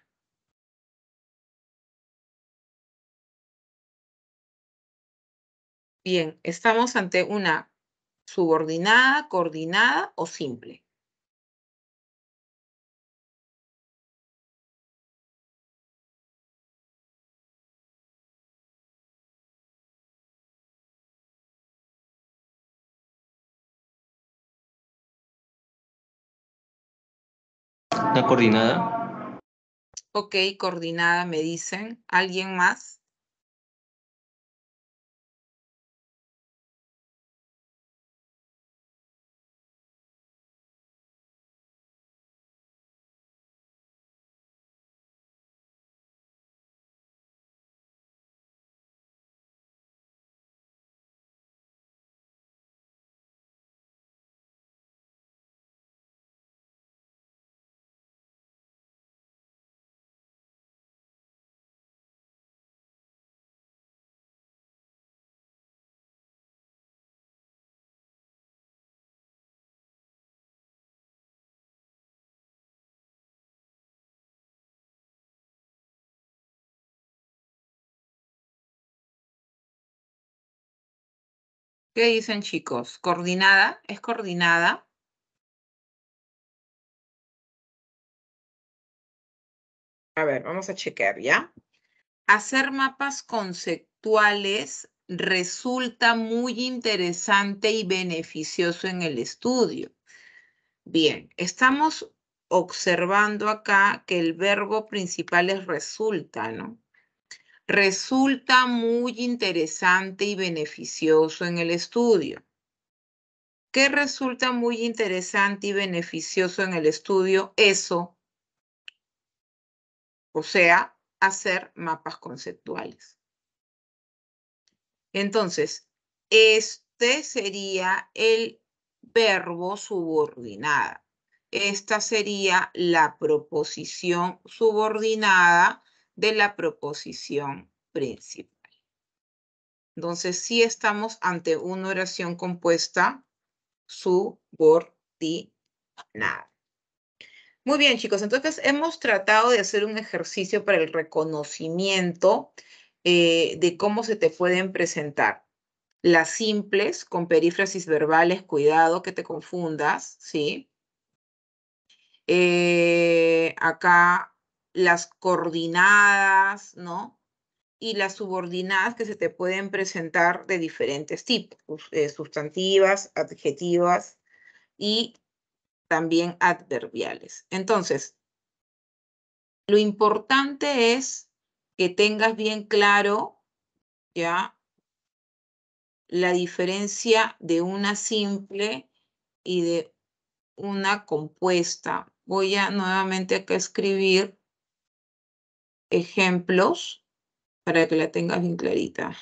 Bien, estamos ante una subordinada, coordinada o simple. ¿La coordinada? Ok, coordinada, me dicen. ¿Alguien más? ¿Qué dicen chicos? ¿Coordinada? ¿Es coordinada? A ver, vamos a chequear, ¿ya? Hacer mapas conceptuales resulta muy interesante y beneficioso en el estudio. Bien, estamos observando acá que el verbo principal es resulta, ¿no? resulta muy interesante y beneficioso en el estudio. ¿Qué resulta muy interesante y beneficioso en el estudio? Eso, o sea, hacer mapas conceptuales. Entonces, este sería el verbo subordinada. Esta sería la proposición subordinada de la proposición principal. Entonces, sí estamos ante una oración compuesta subordinada. Muy bien, chicos. Entonces, hemos tratado de hacer un ejercicio para el reconocimiento eh, de cómo se te pueden presentar las simples con perífrasis verbales, cuidado que te confundas, ¿sí? Eh, acá las coordinadas, ¿no? Y las subordinadas que se te pueden presentar de diferentes tipos, pues, eh, sustantivas, adjetivas y también adverbiales. Entonces, lo importante es que tengas bien claro, ¿ya? La diferencia de una simple y de una compuesta. Voy a nuevamente escribir ejemplos para que la tengas bien clarita.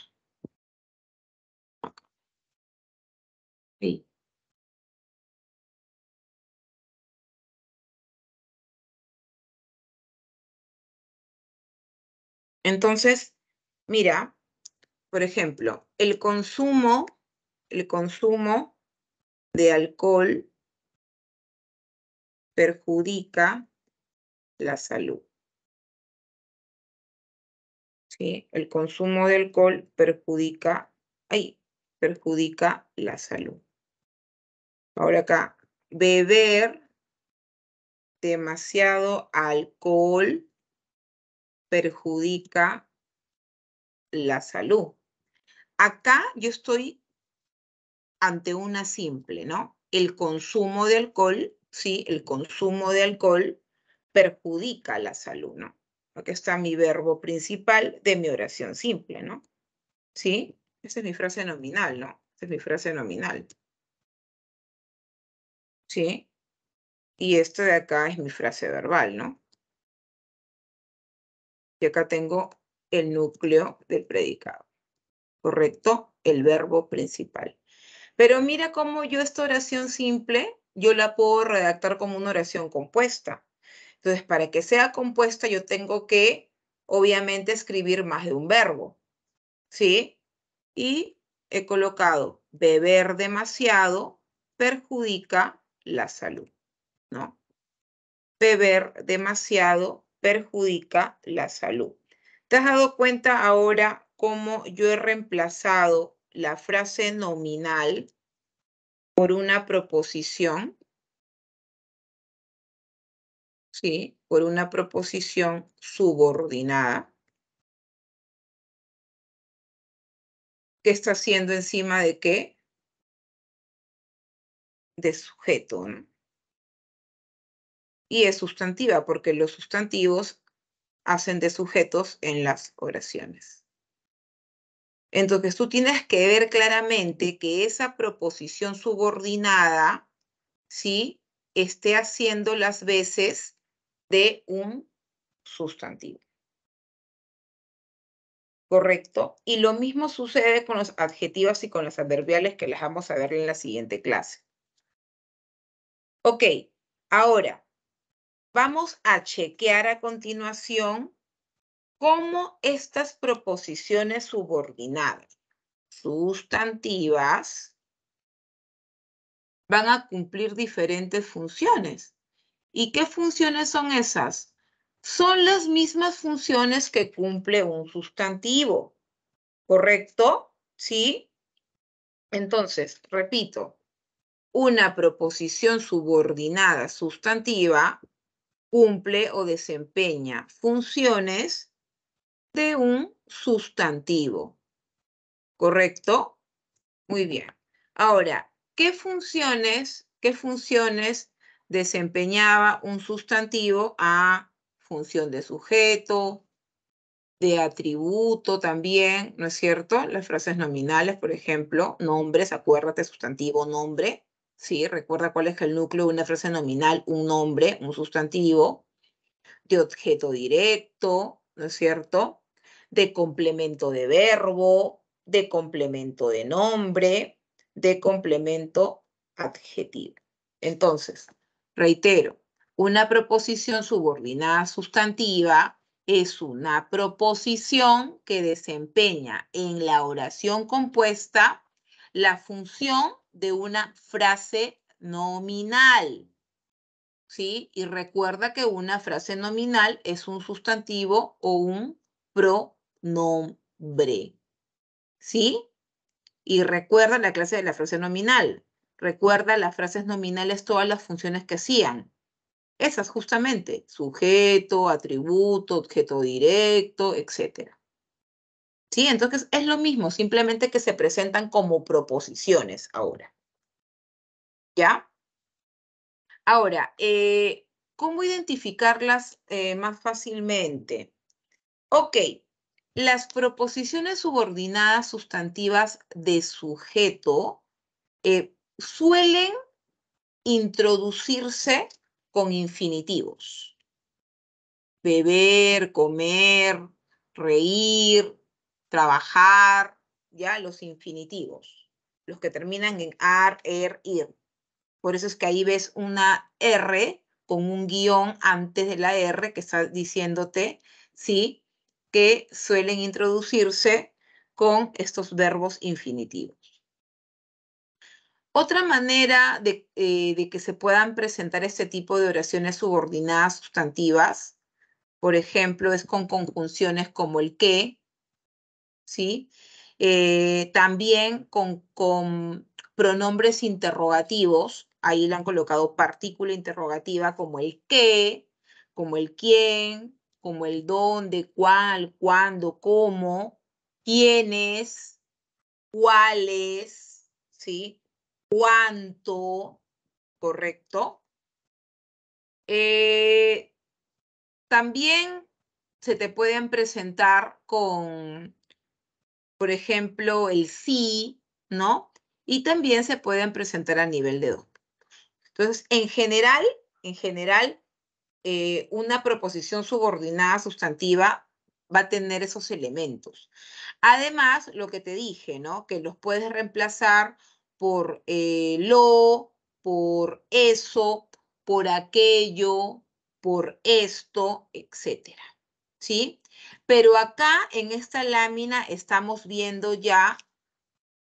Entonces, mira, por ejemplo, el consumo, el consumo de alcohol perjudica la salud. ¿sí? El consumo de alcohol perjudica, ay, perjudica la salud. Ahora acá, beber demasiado alcohol perjudica la salud. Acá yo estoy ante una simple, ¿no? El consumo de alcohol, sí, el consumo de alcohol perjudica la salud, ¿no? Aquí está mi verbo principal de mi oración simple, ¿no? ¿Sí? Esa es mi frase nominal, ¿no? Esta es mi frase nominal. ¿Sí? Y esto de acá es mi frase verbal, ¿no? Y acá tengo el núcleo del predicado. ¿Correcto? El verbo principal. Pero mira cómo yo esta oración simple, yo la puedo redactar como una oración compuesta. Entonces, para que sea compuesta, yo tengo que, obviamente, escribir más de un verbo. ¿Sí? Y he colocado beber demasiado perjudica la salud, ¿no? Beber demasiado perjudica la salud. ¿Te has dado cuenta ahora cómo yo he reemplazado la frase nominal por una proposición? ¿sí? Por una proposición subordinada. ¿Qué está haciendo encima de qué? De sujeto, ¿no? Y es sustantiva porque los sustantivos hacen de sujetos en las oraciones. Entonces tú tienes que ver claramente que esa proposición subordinada, ¿sí? Esté haciendo las veces de un sustantivo. ¿Correcto? Y lo mismo sucede con los adjetivos y con los adverbiales que les vamos a ver en la siguiente clase. Ok, ahora vamos a chequear a continuación cómo estas proposiciones subordinadas, sustantivas, van a cumplir diferentes funciones. ¿Y qué funciones son esas? Son las mismas funciones que cumple un sustantivo, ¿correcto? ¿Sí? Entonces, repito, una proposición subordinada sustantiva cumple o desempeña funciones de un sustantivo. ¿Correcto? Muy bien. Ahora, ¿qué funciones, qué funciones desempeñaba un sustantivo a función de sujeto, de atributo también, ¿no es cierto? Las frases nominales, por ejemplo, nombres, acuérdate, sustantivo, nombre, ¿sí? Recuerda cuál es el núcleo de una frase nominal, un nombre, un sustantivo, de objeto directo, ¿no es cierto? De complemento de verbo, de complemento de nombre, de complemento adjetivo. Entonces, Reitero, una proposición subordinada sustantiva es una proposición que desempeña en la oración compuesta la función de una frase nominal. ¿Sí? Y recuerda que una frase nominal es un sustantivo o un pronombre. ¿Sí? Y recuerda la clase de la frase nominal. Recuerda las frases nominales, todas las funciones que hacían. Esas justamente, sujeto, atributo, objeto directo, etc. ¿Sí? Entonces es lo mismo, simplemente que se presentan como proposiciones ahora. ¿Ya? Ahora, eh, ¿cómo identificarlas eh, más fácilmente? Ok, las proposiciones subordinadas sustantivas de sujeto eh, suelen introducirse con infinitivos. Beber, comer, reír, trabajar, ya los infinitivos, los que terminan en ar, er, ir. Por eso es que ahí ves una R con un guión antes de la R que está diciéndote, ¿sí? Que suelen introducirse con estos verbos infinitivos. Otra manera eh, de, que se puedan presentar este tipo de oraciones subordinadas sustantivas, por ejemplo, es con conjunciones como el que, ¿sí? Eh, también con, pronombres interrogativos, ahí le han colocado partícula interrogativa como el qué, como el quién, como el dónde, cuál, cuándo, cómo, quiénes, cuáles, ¿sí? cuánto, correcto. Eh, también se te pueden presentar con, por ejemplo, el sí, ¿no? Y también se pueden presentar a nivel de dos. Entonces, en general, en general, eh, una proposición subordinada sustantiva va a tener esos elementos. Además, lo que te dije, ¿no? Que los puedes reemplazar por eh, lo, por eso, por aquello, por esto, etcétera. ¿Sí? Pero acá en esta lámina estamos viendo ya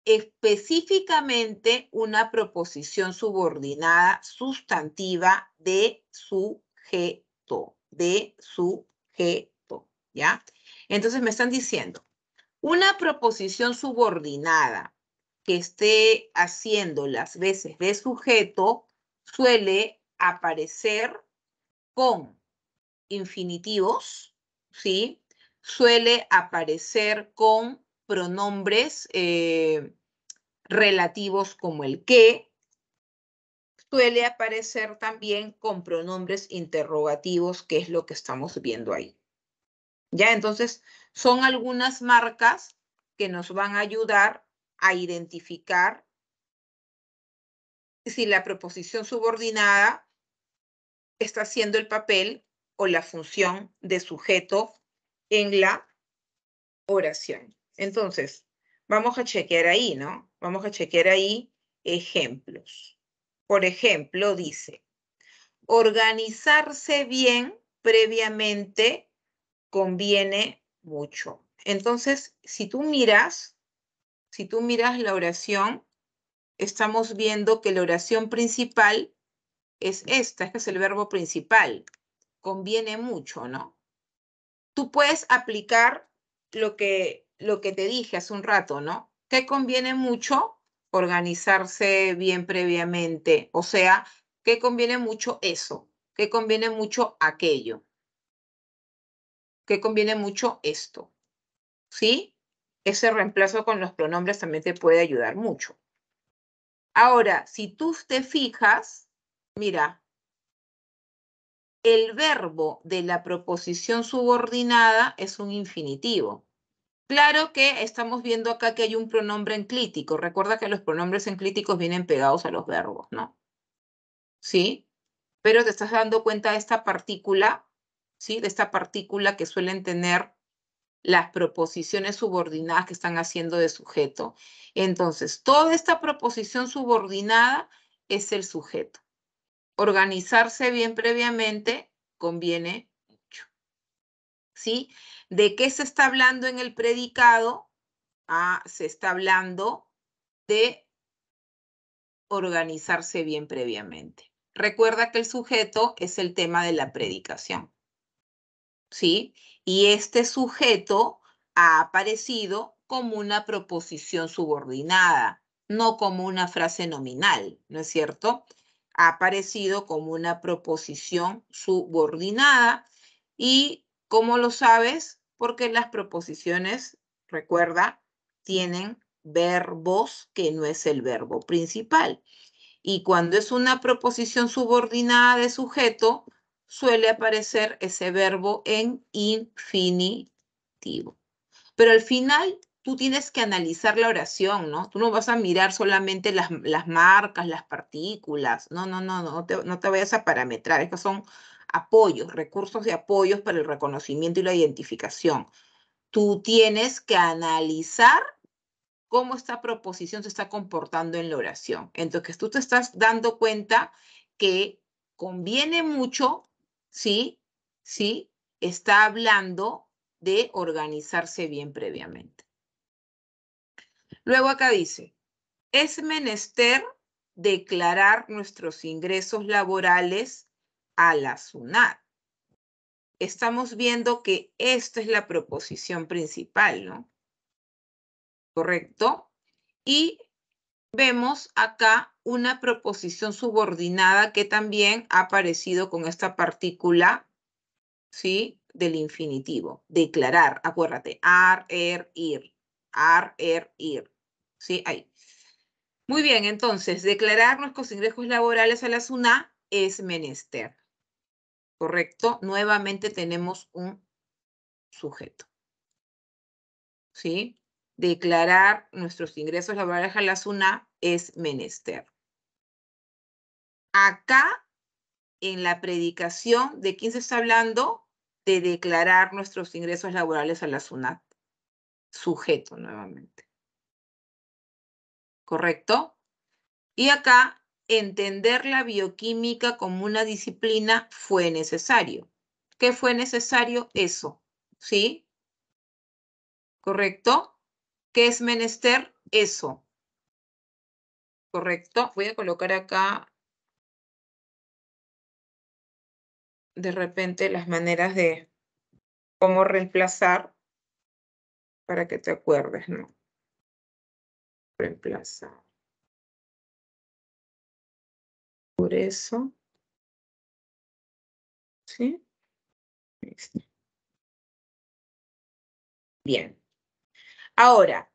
específicamente una proposición subordinada sustantiva de sujeto, de sujeto, ¿ya? Entonces me están diciendo, una proposición subordinada que esté haciendo las veces de sujeto suele aparecer con infinitivos, ¿sí? Suele aparecer con pronombres eh, relativos como el que, suele aparecer también con pronombres interrogativos, que es lo que estamos viendo ahí. Ya, entonces, son algunas marcas que nos van a ayudar a identificar si la proposición subordinada está haciendo el papel o la función de sujeto en la oración. Entonces, vamos a chequear ahí, ¿no? Vamos a chequear ahí ejemplos. Por ejemplo, dice, organizarse bien previamente conviene mucho. Entonces, si tú miras, si tú miras la oración, estamos viendo que la oración principal es esta, que este es el verbo principal. Conviene mucho, ¿no? Tú puedes aplicar lo que, lo que te dije hace un rato, ¿no? ¿Qué conviene mucho? Organizarse bien previamente. O sea, ¿qué conviene mucho eso? ¿Qué conviene mucho aquello? ¿Qué conviene mucho esto? ¿Sí? ese reemplazo con los pronombres también te puede ayudar mucho. Ahora, si tú te fijas, mira, el verbo de la proposición subordinada es un infinitivo. Claro que estamos viendo acá que hay un pronombre enclítico. Recuerda que los pronombres enclíticos vienen pegados a los verbos, ¿no? ¿Sí? Pero te estás dando cuenta de esta partícula, ¿sí? De esta partícula que suelen tener las proposiciones subordinadas que están haciendo de sujeto. Entonces, toda esta proposición subordinada es el sujeto. Organizarse bien previamente conviene mucho. ¿Sí? ¿De qué se está hablando en el predicado? Ah, se está hablando de organizarse bien previamente. Recuerda que el sujeto es el tema de la predicación. ¿sí? Y este sujeto ha aparecido como una proposición subordinada, no como una frase nominal, ¿no es cierto? Ha aparecido como una proposición subordinada y ¿cómo lo sabes? Porque las proposiciones, recuerda, tienen verbos que no es el verbo principal. Y cuando es una proposición subordinada de sujeto, suele aparecer ese verbo en infinitivo. Pero al final tú tienes que analizar la oración, ¿no? Tú no vas a mirar solamente las, las marcas, las partículas. No, no, no, no te, no te vayas a parametrar. Estos son apoyos, recursos de apoyos para el reconocimiento y la identificación. Tú tienes que analizar cómo esta proposición se está comportando en la oración. Entonces, tú te estás dando cuenta que conviene mucho ¿sí? ¿Sí? Está hablando de organizarse bien previamente. Luego acá dice, es menester declarar nuestros ingresos laborales a la SUNAT. Estamos viendo que esta es la proposición principal, ¿no? ¿Correcto? Y vemos acá una proposición subordinada que también ha aparecido con esta partícula, ¿sí? Del infinitivo. Declarar, acuérdate. Ar, er, ir. Ar, er, ir. Ahí. Muy bien, entonces, declarar nuestros ingresos laborales a la SUNA es menester. ¿Correcto? Nuevamente tenemos un sujeto. ¿Sí? Declarar nuestros ingresos laborales a la SUNA es menester. Acá, en la predicación, ¿de quién se está hablando? De declarar nuestros ingresos laborales a la SUNAT. Sujeto, nuevamente. ¿Correcto? Y acá, entender la bioquímica como una disciplina fue necesario. ¿Qué fue necesario? Eso, ¿sí? ¿Correcto? ¿Qué es menester? Eso. ¿Correcto? Voy a colocar acá de repente las maneras de cómo reemplazar para que te acuerdes, ¿no? Reemplazar. Por eso. ¿Sí? Bien. Ahora,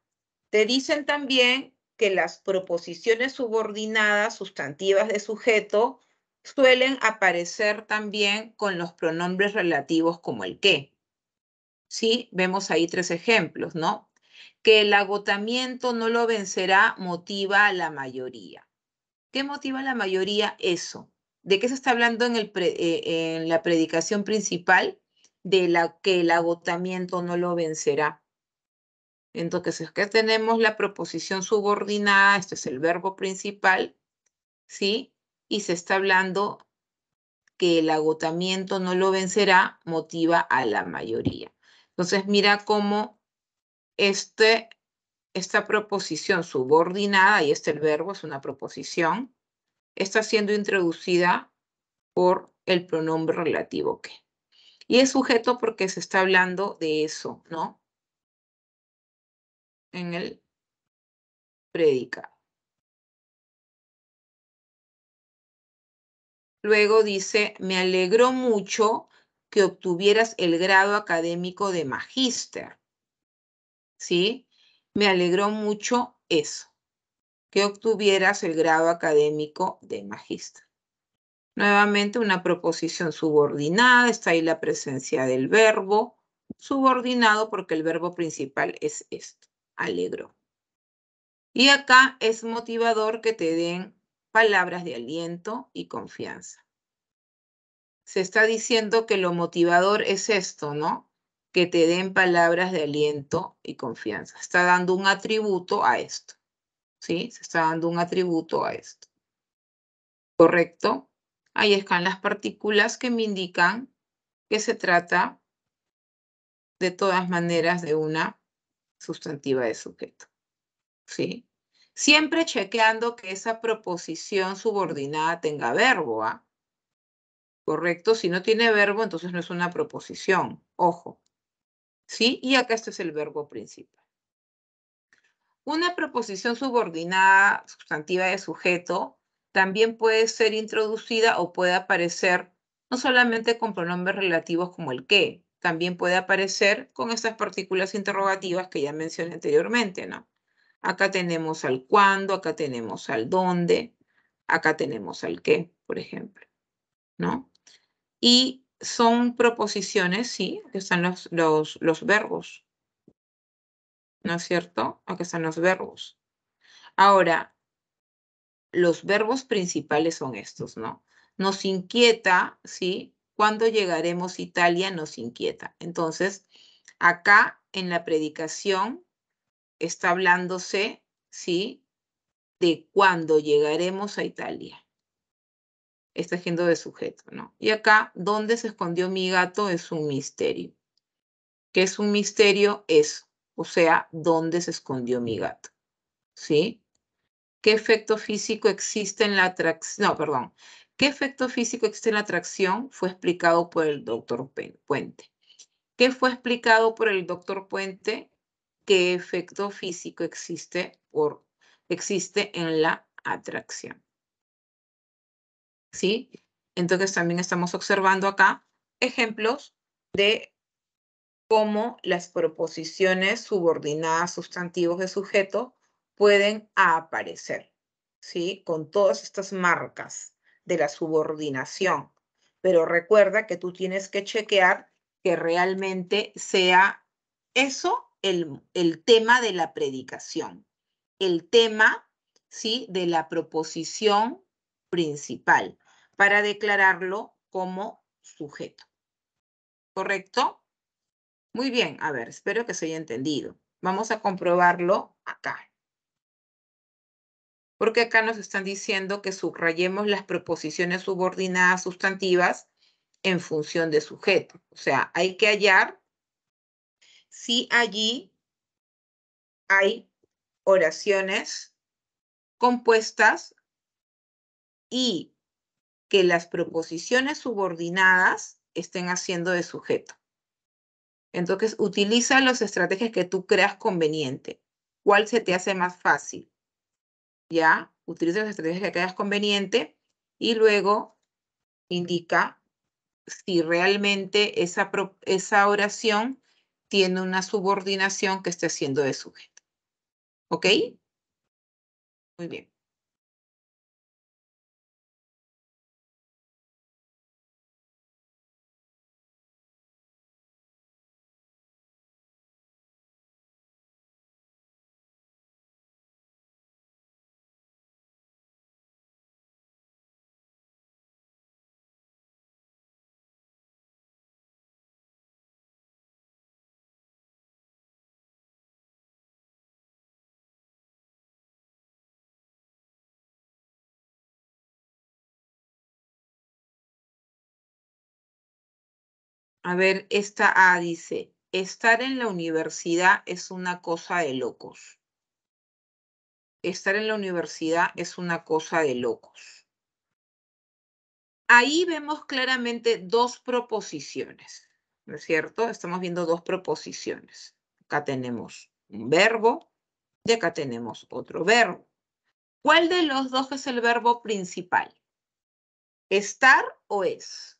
te dicen también que las proposiciones subordinadas sustantivas de sujeto suelen aparecer también con los pronombres relativos como el qué. ¿Sí? Vemos ahí tres ejemplos, ¿no? Que el agotamiento no lo vencerá motiva a la mayoría. ¿Qué motiva a la mayoría eso? ¿De qué se está hablando en, eh, la predicación principal? De la, que el agotamiento no lo vencerá. Entonces, que tenemos la proposición subordinada, este es el verbo principal, ¿sí? y se está hablando que el agotamiento no lo vencerá, motiva a la mayoría. Entonces, mira cómo este, esta proposición subordinada, y este el verbo es una proposición, está siendo introducida por el pronombre relativo que. Y es sujeto porque se está hablando de eso, ¿no? En el predicado. Luego dice, me alegró mucho que obtuvieras el grado académico de magíster. ¿Sí? Me alegró mucho eso, que obtuvieras el grado académico de magíster. Nuevamente una proposición subordinada, está ahí la presencia del verbo subordinado porque el verbo principal es esto, alegró. Y acá es motivador que te den palabras de aliento y confianza. Se está diciendo que lo motivador es esto, ¿no? Que te den palabras de aliento y confianza. Está dando un atributo a esto. ¿Sí? Se está dando un atributo a esto. ¿Correcto? Ahí están las partículas que me indican que se trata de todas maneras de una sustantiva de sujeto. ¿Sí? Siempre chequeando que esa proposición subordinada tenga verbo. ¿ah? ¿Correcto? Si no tiene verbo, entonces no es una proposición. Ojo. ¿Sí? Y acá este es el verbo principal. Una proposición subordinada sustantiva de sujeto también puede ser introducida o puede aparecer no solamente con pronombres relativos como el que, también puede aparecer con estas partículas interrogativas que ya mencioné anteriormente, ¿no? Acá tenemos al cuándo, acá tenemos al dónde, acá tenemos al qué, por ejemplo. ¿No? Y son proposiciones, sí, que están los, verbos. ¿No es cierto? Aquí están los verbos. Ahora, los verbos principales son estos, ¿no? Nos inquieta, ¿sí? Cuando llegaremos a Italia nos inquieta. Entonces, acá en la predicación está hablándose, ¿sí? De cuándo llegaremos a Italia. Está siendo de sujeto, ¿no? Y acá, ¿dónde se escondió mi gato? Es un misterio. ¿Qué es un misterio? Es, O sea, ¿dónde se escondió mi gato? ¿Sí? ¿Qué efecto físico existe en la atracción? No, perdón. ¿Qué efecto físico existe en la atracción? Fue explicado por el doctor Puente. ¿Qué fue explicado por el doctor Puente? qué efecto físico existe, por, existe en la atracción. ¿Sí? Entonces también estamos observando acá ejemplos de cómo las proposiciones subordinadas sustantivos de sujeto pueden aparecer, ¿sí? Con todas estas marcas de la subordinación. Pero recuerda que tú tienes que chequear que realmente sea eso el, tema de la predicación, el tema ¿sí? de la proposición principal para declararlo como sujeto. ¿Correcto? Muy bien, a ver, espero que se haya entendido. Vamos a comprobarlo acá. Porque acá nos están diciendo que subrayemos las proposiciones subordinadas sustantivas en función de sujeto. O sea, hay que hallar si allí hay oraciones compuestas y que las proposiciones subordinadas estén haciendo de sujeto. Entonces, utiliza las estrategias que tú creas conveniente. ¿Cuál se te hace más fácil? ¿Ya? Utiliza las estrategias que creas conveniente y luego indica si realmente esa, esa oración tiene una subordinación que esté siendo de sujeto. ¿Ok? Muy bien. A ver, esta A dice, estar en la universidad es una cosa de locos. Estar en la universidad es una cosa de locos. Ahí vemos claramente dos proposiciones, ¿no es cierto? Estamos viendo dos proposiciones. Acá tenemos un verbo y acá tenemos otro verbo. ¿Cuál de los dos es el verbo principal? ¿Estar o es?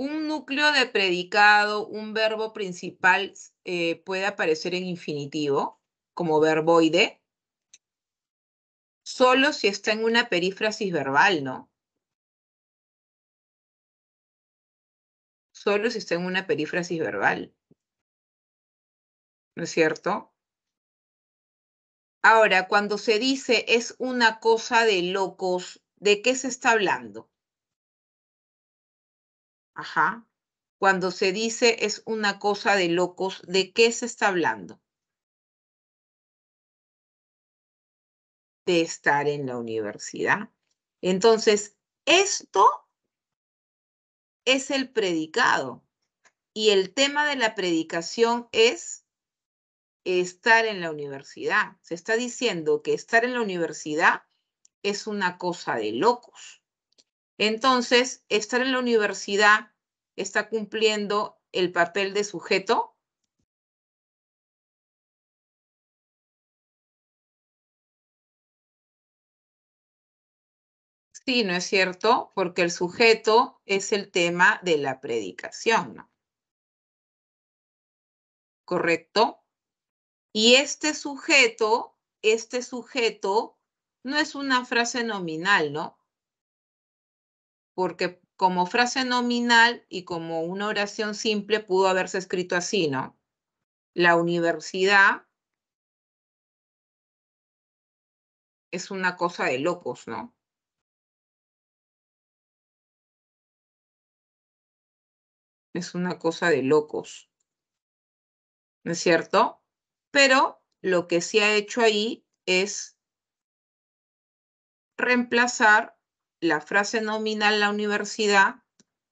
Un núcleo de predicado, un verbo principal eh, puede aparecer en infinitivo como verboide, solo si está en una perífrasis verbal, ¿no? Solo si está en una perífrasis verbal. ¿No es cierto? Ahora, cuando se dice es una cosa de locos, ¿de qué se está hablando? Ajá. Cuando se dice es una cosa de locos, ¿de qué se está hablando? De estar en la universidad. Entonces, esto es el predicado. Y el tema de la predicación es estar en la universidad. Se está diciendo que estar en la universidad es una cosa de locos. Entonces, estar en la universidad está cumpliendo el papel de sujeto. Sí, ¿no es cierto? Porque el sujeto es el tema de la predicación, ¿no? ¿Correcto? Y este sujeto, este sujeto no es una frase nominal, ¿no? porque como frase nominal y como una oración simple pudo haberse escrito así, ¿no? La universidad es una cosa de locos, ¿no? Es una cosa de locos. ¿No es cierto? Pero lo que se ha hecho ahí es reemplazar la frase nominal la universidad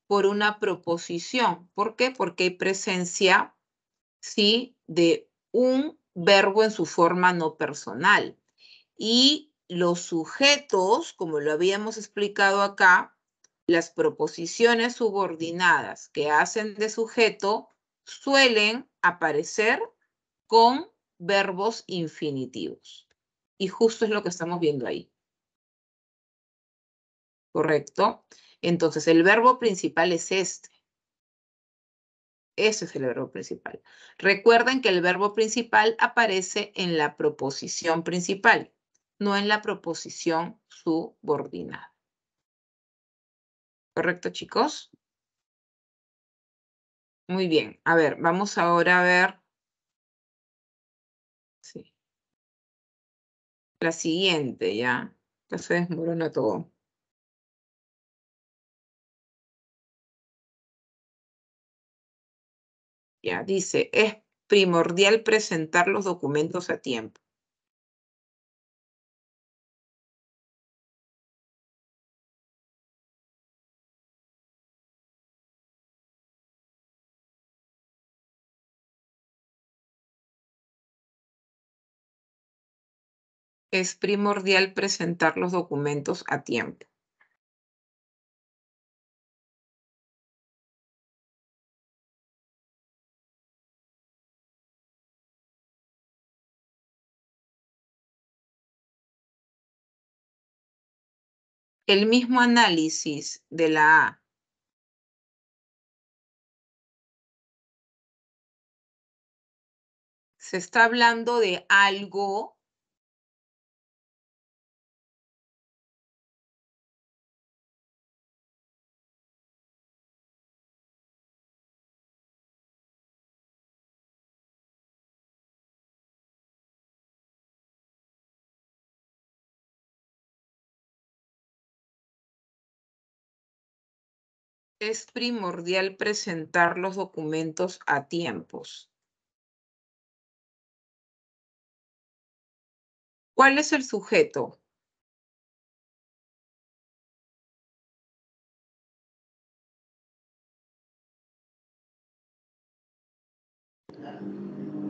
por una proposición. ¿Por qué? Porque hay presencia, sí, de un verbo en su forma no personal. Y los sujetos, como lo habíamos explicado acá, las proposiciones subordinadas que hacen de sujeto suelen aparecer con verbos infinitivos. Y justo es lo que estamos viendo ahí. ¿correcto? Entonces, el verbo principal es este. Ese es el verbo principal. Recuerden que el verbo principal aparece en la proposición principal, no en la proposición subordinada. ¿Correcto, chicos? Muy bien. A ver, vamos ahora a ver. Sí. La siguiente, ya. Ya se desmorona todo. Ya dice, es primordial presentar los documentos a tiempo. Es primordial presentar los documentos a tiempo. el mismo análisis de la A se está hablando de algo es primordial presentar los documentos a tiempos. ¿Cuál es el sujeto?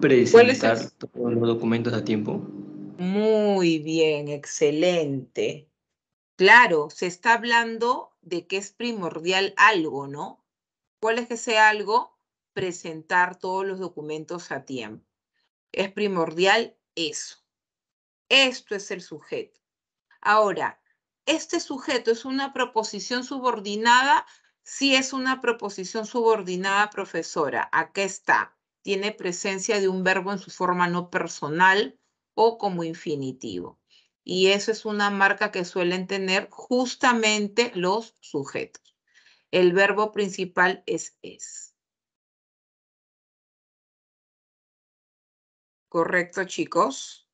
Presentar todos los documentos a tiempo. Muy bien, excelente. Claro, se está hablando de que es primordial algo, ¿no? ¿Cuál es sea algo? Presentar todos los documentos a tiempo. Es primordial eso. Esto es el sujeto. Ahora, este sujeto es una proposición subordinada. Si sí es una proposición subordinada, profesora, aquí está. Tiene presencia de un verbo en su forma no personal o como infinitivo y eso es una marca que suelen tener justamente los sujetos. El verbo principal es es. ¿Correcto, chicos?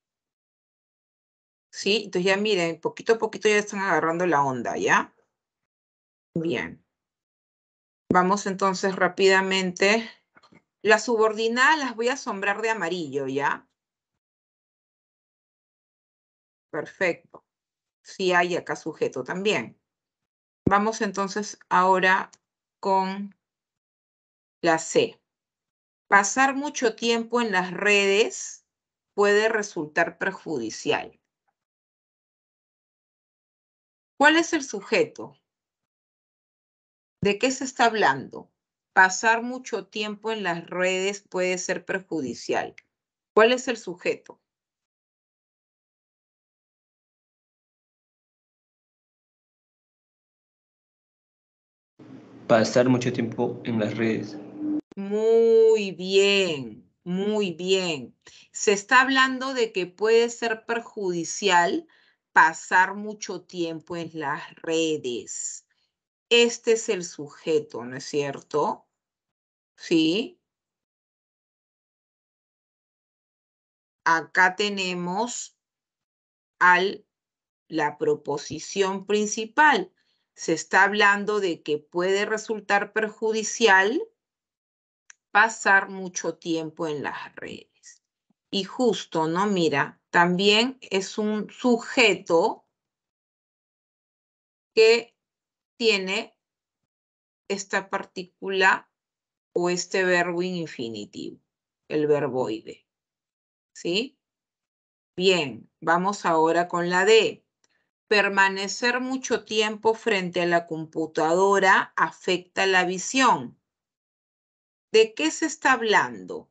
¿Sí? Entonces ya miren, poquito a poquito ya están agarrando la onda, ¿ya? Bien. Vamos entonces rápidamente. Las subordinadas las voy a asombrar de amarillo, ¿ya? Perfecto. Si sí hay acá sujeto también. Vamos entonces ahora con la C. Pasar mucho tiempo en las redes puede resultar perjudicial. ¿Cuál es el sujeto? ¿De qué se está hablando? Pasar mucho tiempo en las redes puede ser perjudicial. ¿Cuál es el sujeto? pasar mucho tiempo en las redes. Muy bien, muy bien. Se está hablando de que puede ser perjudicial pasar mucho tiempo en las redes. Este es el sujeto, ¿no es cierto? ¿Sí? Acá tenemos al, la proposición principal se está hablando de que puede resultar perjudicial pasar mucho tiempo en las redes. Y justo, ¿no? Mira, también es un sujeto que tiene esta partícula o este verbo infinitivo, el verboide. ¿Sí? Bien, vamos ahora con la D permanecer mucho tiempo frente a la computadora afecta la visión. ¿De qué se está hablando?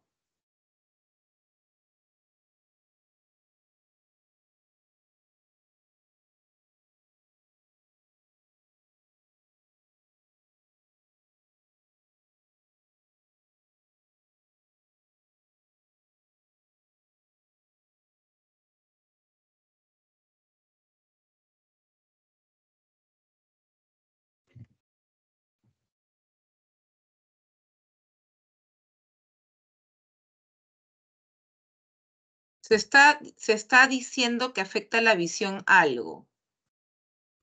se está, se está diciendo que afecta la visión algo.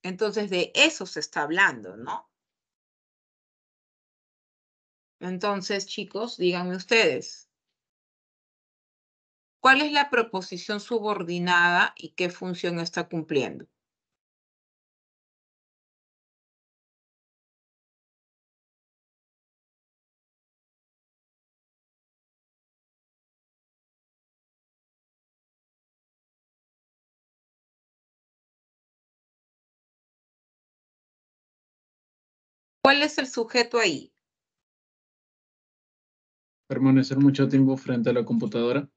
Entonces, de eso se está hablando, ¿no? Entonces, chicos, díganme ustedes. ¿Cuál es la proposición subordinada y qué función está cumpliendo? ¿Cuál es el sujeto ahí? Permanecer mucho tiempo frente a la computadora.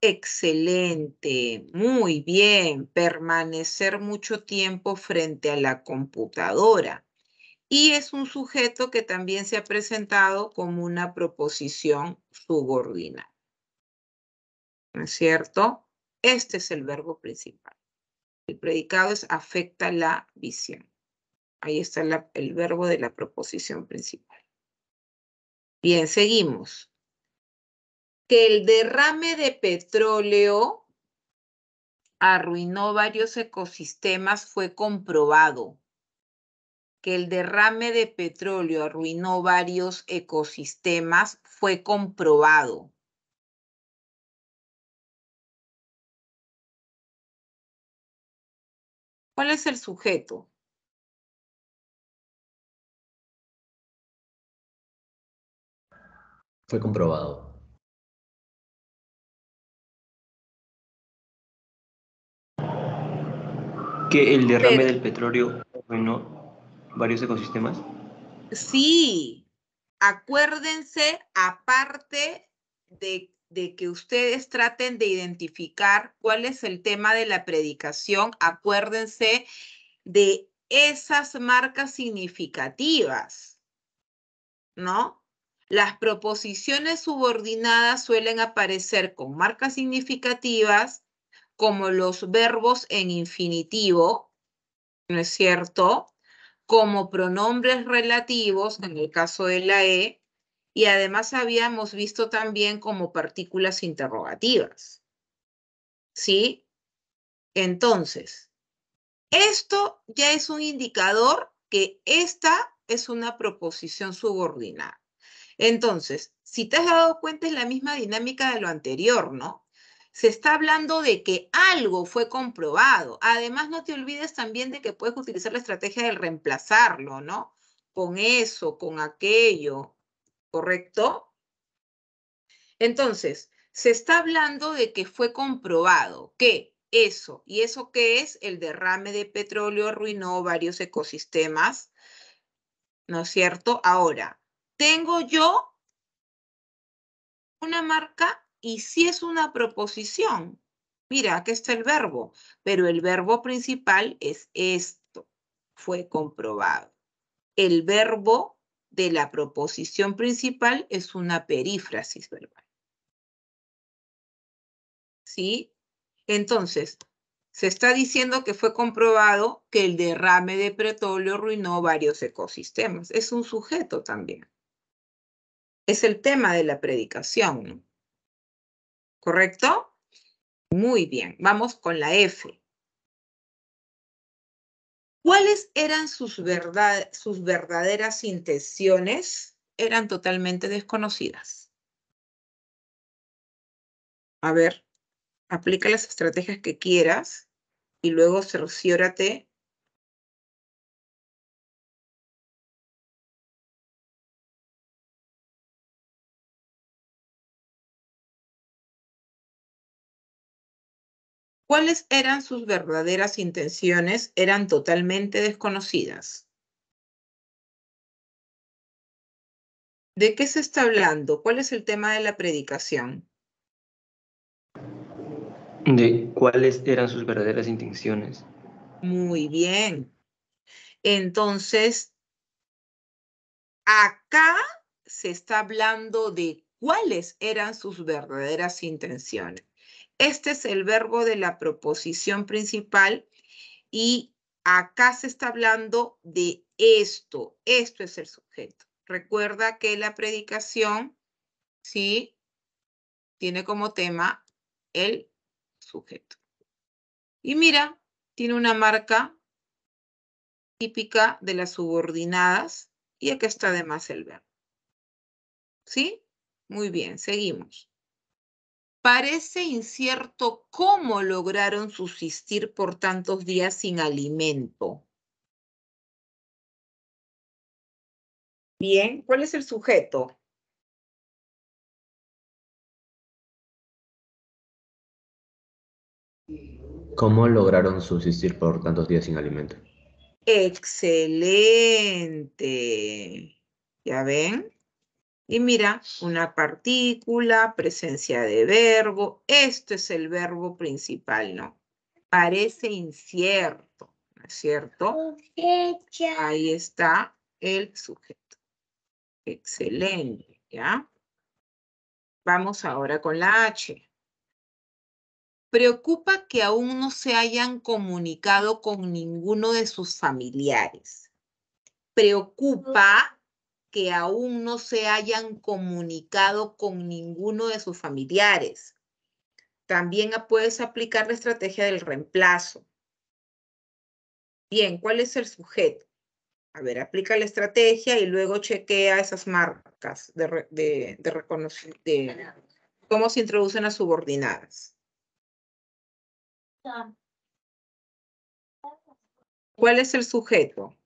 Excelente, muy bien. Permanecer mucho tiempo frente a la computadora. Y es un sujeto que también se ha presentado como una proposición subordinada. ¿No es cierto? Este es el verbo principal. El predicado es afecta la visión. Ahí está el verbo de la proposición principal. Bien, seguimos. Que el derrame de petróleo arruinó varios ecosistemas fue comprobado. Que el derrame de petróleo arruinó varios ecosistemas fue comprobado. ¿Cuál es el sujeto? fue comprobado que el derrame del petróleo bueno varios ecosistemas. Sí, acuérdense, aparte de que ustedes traten de identificar cuál es el tema de la predicación, acuérdense de esas marcas significativas, ¿no? Las proposiciones subordinadas suelen aparecer con marcas significativas, como los verbos en infinitivo, ¿no es cierto? Como pronombres relativos, en el caso de la E, y además habíamos visto también como partículas interrogativas. ¿Sí? Entonces, esto ya es un indicador que esta es una proposición subordinada. Entonces, si te has dado cuenta, es la misma dinámica de lo anterior, ¿no? Se está hablando de que algo fue comprobado. Además, no te olvides también de que puedes utilizar la estrategia del reemplazarlo, ¿no? Con eso, con aquello, ¿correcto? Entonces, se está hablando de que fue comprobado que eso, y eso que es el derrame de petróleo arruinó varios ecosistemas, ¿no es cierto? Ahora, tengo yo una marca y si es una proposición. Mira, aquí está el verbo, pero el verbo principal es esto. Fue comprobado. El verbo de la proposición principal es una perífrasis verbal. ¿Sí? Entonces, se está diciendo que fue comprobado que el derrame de petróleo arruinó varios ecosistemas. Es un sujeto también es el tema de la predicación. ¿Correcto? Muy bien, vamos con la F. ¿Cuáles eran sus, sus verdaderas intenciones? Eran totalmente desconocidas. A ver, aplica las estrategias que quieras y luego cerciórate cuáles eran sus verdaderas intenciones eran totalmente desconocidas. ¿De qué se está hablando? ¿Cuál es el tema de la predicación? De cuáles eran sus verdaderas intenciones. Muy bien. Entonces, acá se está hablando de cuáles eran sus verdaderas intenciones. Este es el verbo de la proposición principal y acá se está hablando de esto. Esto es el sujeto. Recuerda que la predicación, ¿sí? Tiene como tema el sujeto. Y mira, tiene una marca típica de las subordinadas y acá está además el verbo. ¿Sí? Muy bien, seguimos. Parece incierto cómo lograron subsistir por tantos días sin alimento. Bien, ¿cuál es el sujeto? ¿Cómo lograron subsistir por tantos días sin alimento? Excelente. ¿Ya ven? Y mira, una partícula, presencia de verbo. Esto es el verbo principal, ¿no? Parece incierto, ¿no es cierto? Ahí está el sujeto. Excelente, ¿ya? Vamos ahora con la H. Preocupa que aún no se hayan comunicado con ninguno de sus familiares. Preocupa que aún no se hayan comunicado con ninguno de sus familiares. También puedes aplicar la estrategia del reemplazo. Bien, ¿cuál es el sujeto? A ver, aplica la estrategia y luego chequea esas marcas de, reconocimiento, cómo se introducen a subordinadas. ¿Cuál es el sujeto?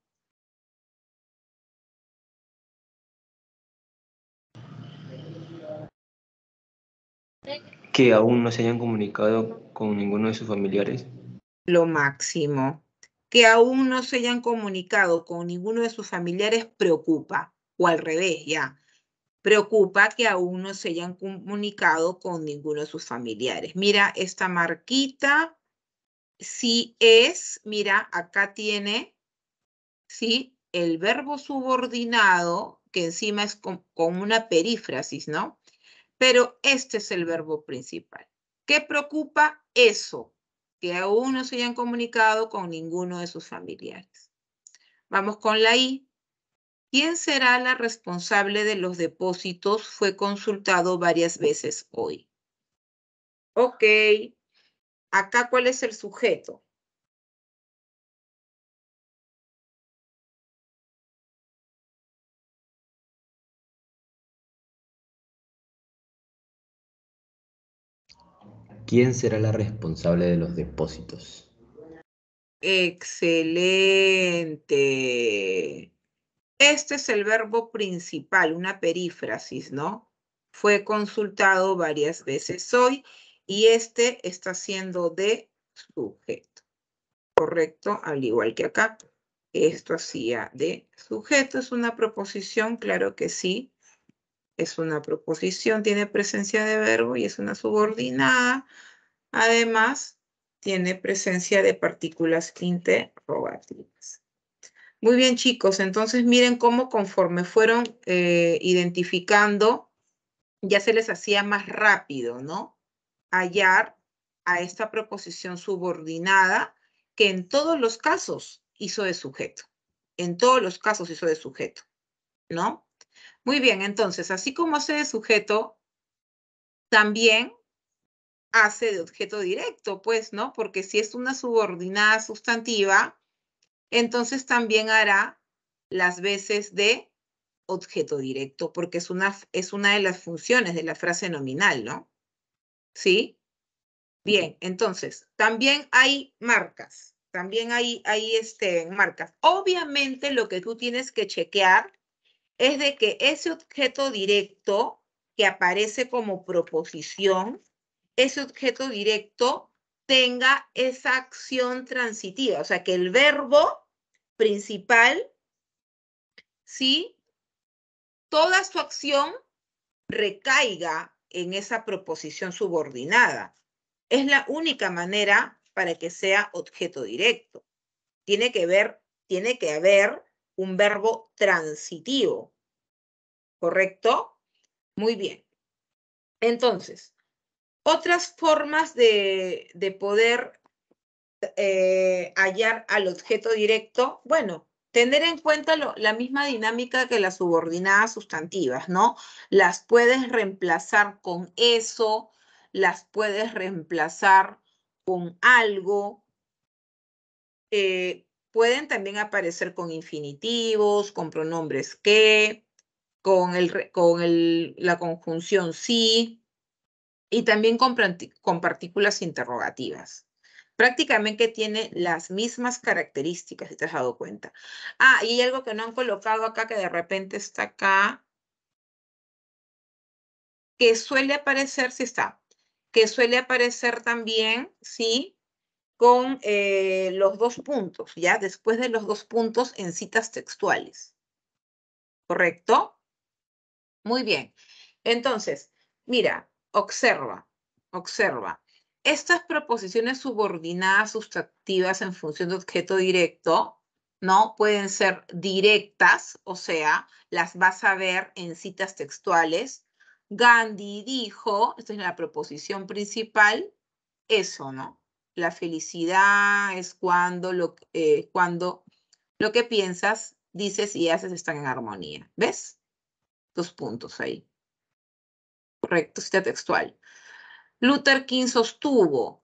que aún no se hayan comunicado con ninguno de sus familiares? Lo máximo. Que aún no se hayan comunicado con ninguno de sus familiares preocupa, o al revés, ya. Preocupa que aún no se hayan comunicado con ninguno de sus familiares. Mira, esta marquita sí es, mira, acá tiene, sí, el verbo subordinado, que encima es como una perífrasis, ¿no? Pero este es el verbo principal. ¿Qué preocupa eso? Que aún no se hayan comunicado con ninguno de sus familiares. Vamos con la I. ¿Quién será la responsable de los depósitos? Fue consultado varias veces hoy. Ok. Acá, ¿cuál es el sujeto? ¿Quién será la responsable de los depósitos? Excelente. Este es el verbo principal, una perífrasis, ¿no? Fue consultado varias veces hoy y este está siendo de sujeto. Correcto, al igual que acá. Esto hacía de sujeto, es una proposición, claro que sí es una proposición, tiene presencia de verbo y es una subordinada. Además, tiene presencia de partículas interrogativas. Muy bien, chicos. Entonces, miren cómo conforme fueron eh, identificando, ya se les hacía más rápido, ¿no? Hallar a esta proposición subordinada que en todos los casos hizo de sujeto. En todos los casos hizo de sujeto, ¿no? Muy bien, entonces, así como hace de sujeto, también hace de objeto directo, pues, ¿no? Porque si es una subordinada sustantiva, entonces también hará las veces de objeto directo, porque es una, es una de las funciones de la frase nominal, ¿no? ¿Sí? Bien, entonces, también hay marcas, también hay, este, marcas. Obviamente lo que tú tienes que chequear es de que ese objeto directo que aparece como proposición, ese objeto directo tenga esa acción transitiva, o sea, que el verbo principal, ¿sí? Toda su acción recaiga en esa proposición subordinada. Es la única manera para que sea objeto directo. Tiene que ver, tiene que haber un verbo transitivo. ¿Correcto? Muy bien. Entonces, otras formas de, de poder eh, hallar al objeto directo, bueno, tener en cuenta la misma dinámica que las subordinadas sustantivas, ¿no? Las puedes reemplazar con eso, las puedes reemplazar con algo, eh, pueden también aparecer con infinitivos, con pronombres que, con, el, con el, la conjunción sí y también con, con partículas interrogativas. Prácticamente tiene las mismas características, si te has dado cuenta. Ah, y hay algo que no han colocado acá que de repente está acá, que suele aparecer, si está, que suele aparecer también, ¿sí? con eh, los dos puntos, ¿ya? Después de los dos puntos en citas textuales. ¿Correcto? Muy bien. Entonces, mira, observa, observa. Estas proposiciones subordinadas sustantivas en función de objeto directo, ¿no? Pueden ser directas, o sea, las vas a ver en citas textuales. Gandhi dijo, esta es la proposición principal, eso, ¿no? La felicidad es cuando lo, eh, cuando lo que piensas, dices y haces están en armonía. ¿Ves? Dos puntos ahí. Correcto, cita textual. Luther King sostuvo,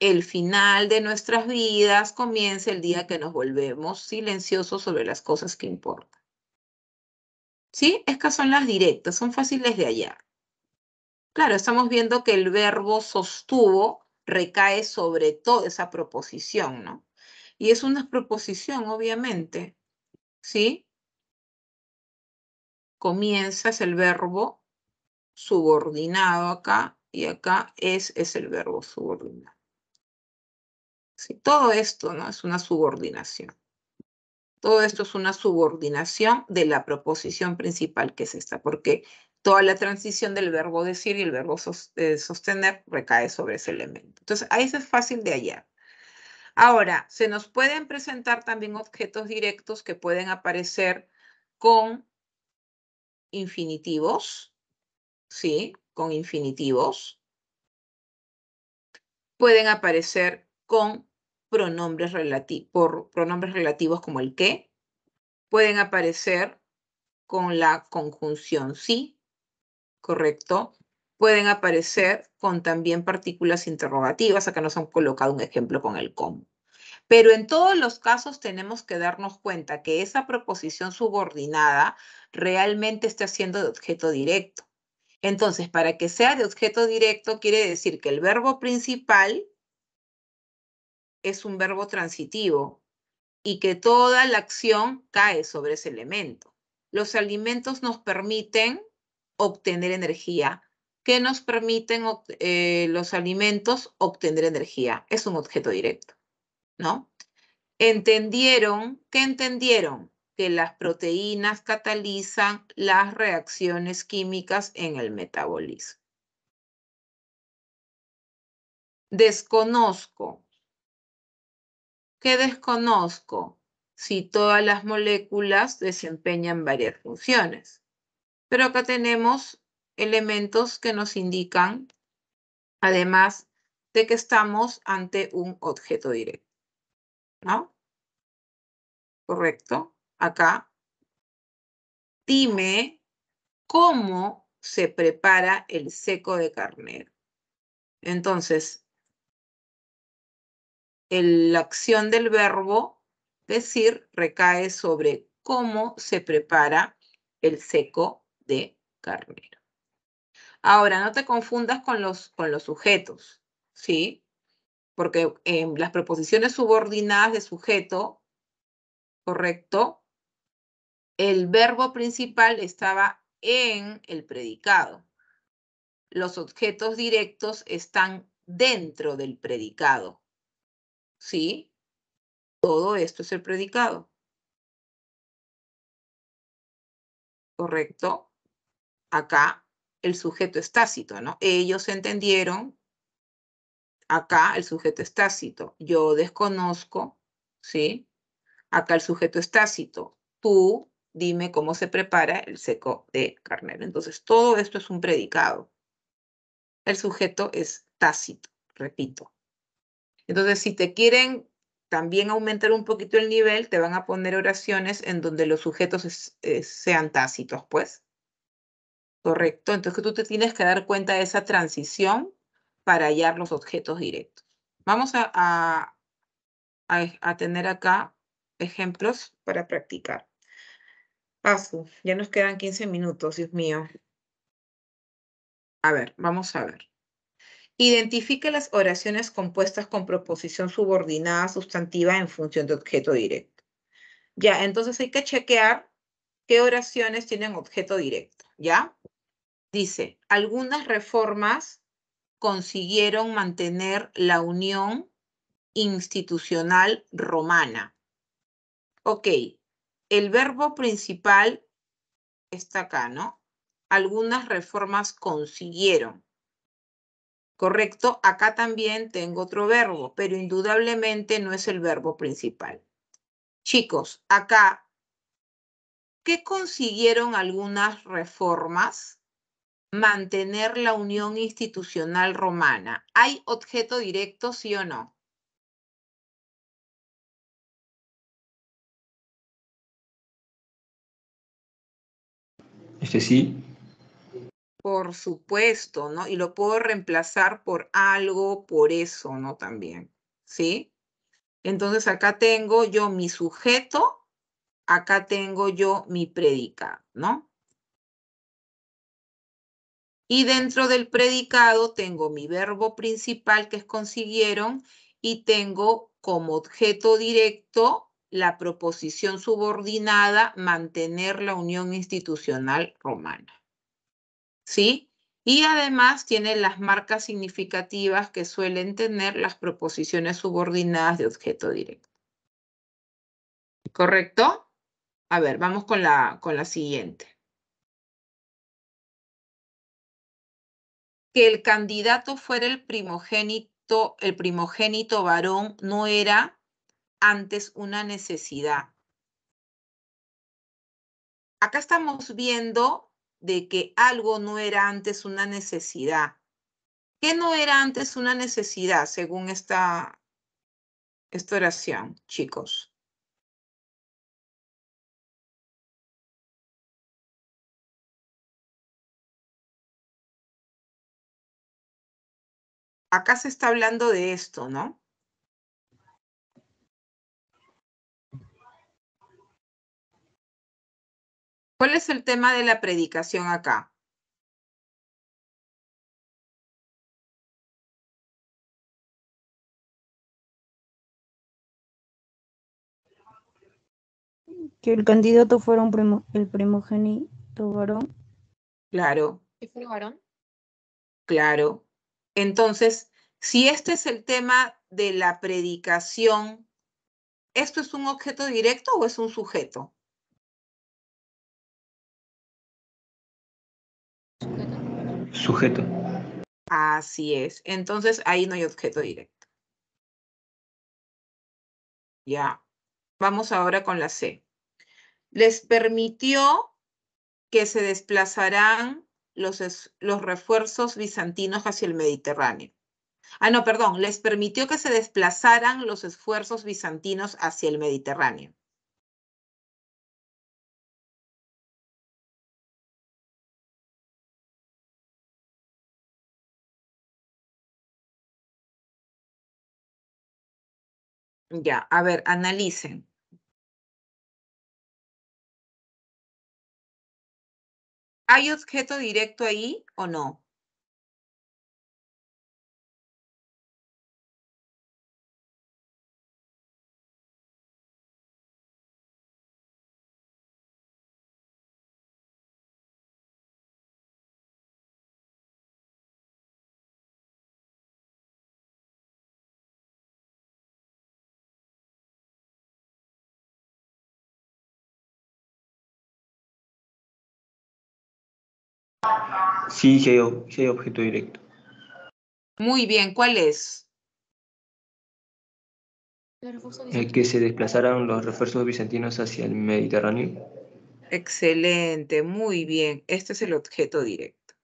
el final de nuestras vidas comienza el día que nos volvemos silenciosos sobre las cosas que importan. ¿Sí? Estas son las directas, son fáciles de hallar. Claro, estamos viendo que el verbo sostuvo recae sobre toda esa proposición, ¿no? Y es una proposición, obviamente, ¿sí? es el verbo subordinado acá y acá es, es el verbo subordinado. todo esto ¿no? es una subordinación. Todo esto es una subordinación de la proposición principal que es esta, porque toda la transición del verbo decir y el verbo eh, sostener recae sobre ese elemento. Entonces, ahí es fácil de hallar. Ahora, se nos pueden presentar también objetos directos que pueden aparecer con infinitivos, ¿sí? Con infinitivos. Pueden aparecer con pronombres, relati por pronombres relativos como el que. Pueden aparecer con la conjunción sí, ¿correcto? Pueden aparecer con también partículas interrogativas. Acá nos han colocado un ejemplo con el cómo. Pero en todos los casos tenemos que darnos cuenta que esa proposición subordinada realmente está siendo de objeto directo. Entonces, para que sea de objeto directo, quiere decir que el verbo principal es un verbo transitivo y que toda la acción cae sobre ese elemento. Los alimentos nos permiten obtener energía. ¿Qué nos permiten eh, los alimentos obtener energía? Es un objeto directo, ¿no? Entendieron, ¿qué entendieron? Que las proteínas catalizan las reacciones químicas en el metabolismo. Desconozco. ¿Qué desconozco? Si todas las moléculas desempeñan varias funciones. Pero acá tenemos elementos que nos indican, además de que estamos ante un objeto directo. ¿No? Correcto. Acá. Dime cómo se prepara el seco de carne. Entonces, la acción del verbo decir recae sobre cómo se prepara el seco de carnero. Ahora, no te confundas con los, con los sujetos, ¿sí? Porque en em, las proposiciones subordinadas de sujeto, correcto, el verbo principal estaba en el predicado. Los objetos directos están dentro del predicado. ¿Sí? Todo esto es el predicado. ¿Correcto? acá el sujeto es tácito, ¿no? Ellos entendieron, acá el sujeto es tácito, yo desconozco, ¿sí? Acá el sujeto es tácito, tú dime cómo se prepara el seco de carnero. Entonces, todo esto es un predicado. El sujeto es tácito, repito. Entonces, si te quieren también aumentar un poquito el nivel, te van a poner oraciones en donde los sujetos eh, sean tácitos, pues. Correcto, entonces tú te tienes que dar cuenta de esa transición para hallar los objetos directos. Vamos a, a, tener acá ejemplos para practicar. Paso, ya nos quedan 15 minutos, Dios mío. A ver, vamos a ver. Identifique las oraciones compuestas con proposición subordinada sustantiva en función de objeto directo. Ya, entonces hay que chequear qué oraciones tienen objeto directo, ¿ya? Dice, algunas reformas consiguieron mantener la unión institucional romana. Ok, el verbo principal está acá, ¿no? Algunas reformas consiguieron. Correcto, acá también tengo otro verbo, pero indudablemente no es el verbo principal. Chicos, acá ¿Qué consiguieron algunas reformas? Mantener la unión institucional romana. ¿Hay objeto directo, sí o no? Este sí. Por supuesto, ¿no? Y lo puedo reemplazar por algo, por eso, ¿no? También, ¿sí? Entonces acá tengo yo mi sujeto acá tengo yo mi predicado, ¿no? Y dentro del predicado tengo mi verbo principal que es consiguieron y tengo como objeto directo la proposición subordinada mantener la unión institucional romana. ¿Sí? Y además tiene las marcas significativas que suelen tener las proposiciones subordinadas de objeto directo. ¿Correcto? A ver, vamos con la, con la siguiente. Que el candidato fuera el primogénito, el primogénito varón no era antes una necesidad. Acá estamos viendo de que algo no era antes una necesidad. ¿Qué no era antes una necesidad según esta, esta oración, chicos? acá se está hablando de esto, ¿no? ¿Cuál es el tema de la predicación acá? Que el candidato fuera un primo, el primogénito varón. Claro. ¿Que el varón? Claro. Entonces, si este es el tema de la predicación, ¿esto es un objeto directo o es un sujeto? Sujeto. Así es. Entonces, ahí no hay objeto directo. Ya. Vamos ahora con la C. Les permitió que se desplazarán los, refuerzos bizantinos hacia el Mediterráneo. Ah, no, perdón, les permitió que se desplazaran los esfuerzos bizantinos hacia el Mediterráneo. Ya, a ver, analicen. ¿Hay objeto directo ahí o no? Sí, sí objeto directo. Muy bien, ¿cuál es? El que se desplazaron los refuerzos bizantinos hacia el Mediterráneo. Excelente, muy bien. Este es el objeto directo.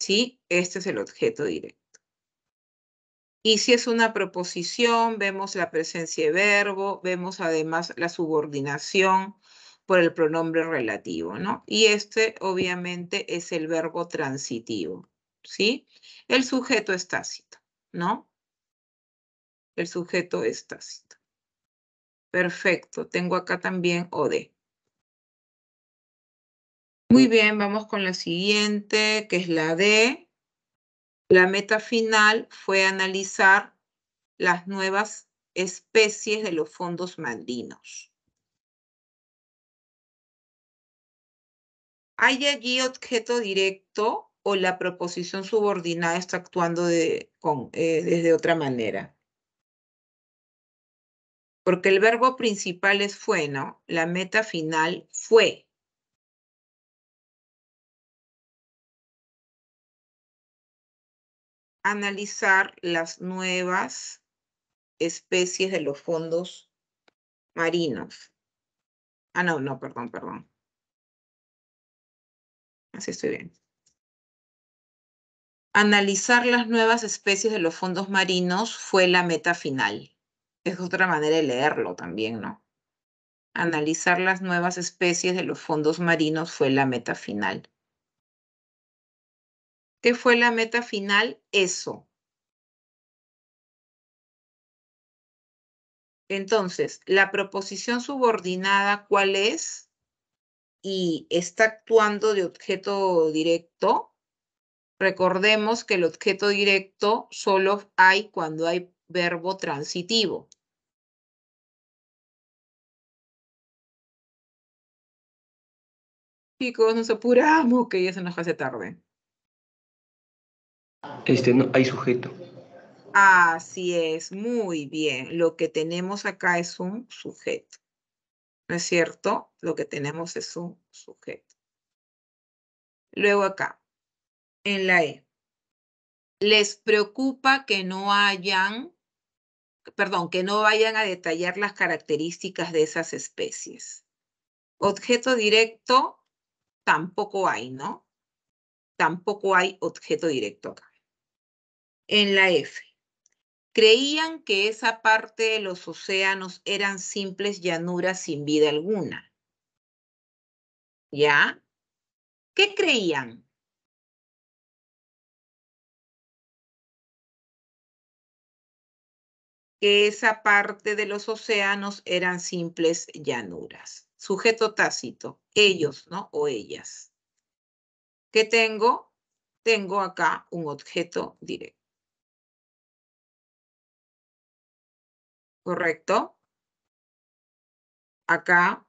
Sí, este es el objeto directo. Y si es una proposición, vemos la presencia de verbo, vemos además la subordinación por el pronombre relativo, ¿no? Y este obviamente es el verbo transitivo, ¿sí? El sujeto es tácito, ¿no? El sujeto es tácito. Perfecto, tengo acá también OD. Muy bien, vamos con la siguiente, que es la D. La meta final fue analizar las nuevas especies de los fondos mandinos. ¿Hay allí objeto directo o la proposición subordinada está actuando de, con, eh, desde otra manera? Porque el verbo principal es fue, ¿no? La meta final fue. Analizar las nuevas especies de los fondos marinos. Ah, no, no, perdón, perdón. Así estoy bien. Analizar las nuevas especies de los fondos marinos fue la meta final. Es otra manera de leerlo también, ¿no? Analizar las nuevas especies de los fondos marinos fue la meta final. ¿Qué fue la meta final? Eso. Entonces, la proposición subordinada, ¿cuál es? y está actuando de objeto directo, recordemos que el objeto directo solo hay cuando hay verbo transitivo. Chicos, nos apuramos que ya se nos hace tarde. Este, no, hay sujeto. Así es, muy bien. Lo que tenemos acá es un sujeto. ¿No es cierto? Lo que tenemos es un sujeto. Luego acá, en la E. Les preocupa que no hayan, perdón, que no vayan a detallar las características de esas especies. Objeto directo tampoco hay, ¿no? Tampoco hay objeto directo acá. En la F Creían que esa parte de los océanos eran simples llanuras sin vida alguna. ¿Ya? ¿Qué creían? que esa parte de los océanos eran simples llanuras. Sujeto tácito, ellos, ¿no? O ellas. ¿Qué tengo? Tengo acá un objeto directo. ¿correcto? Acá.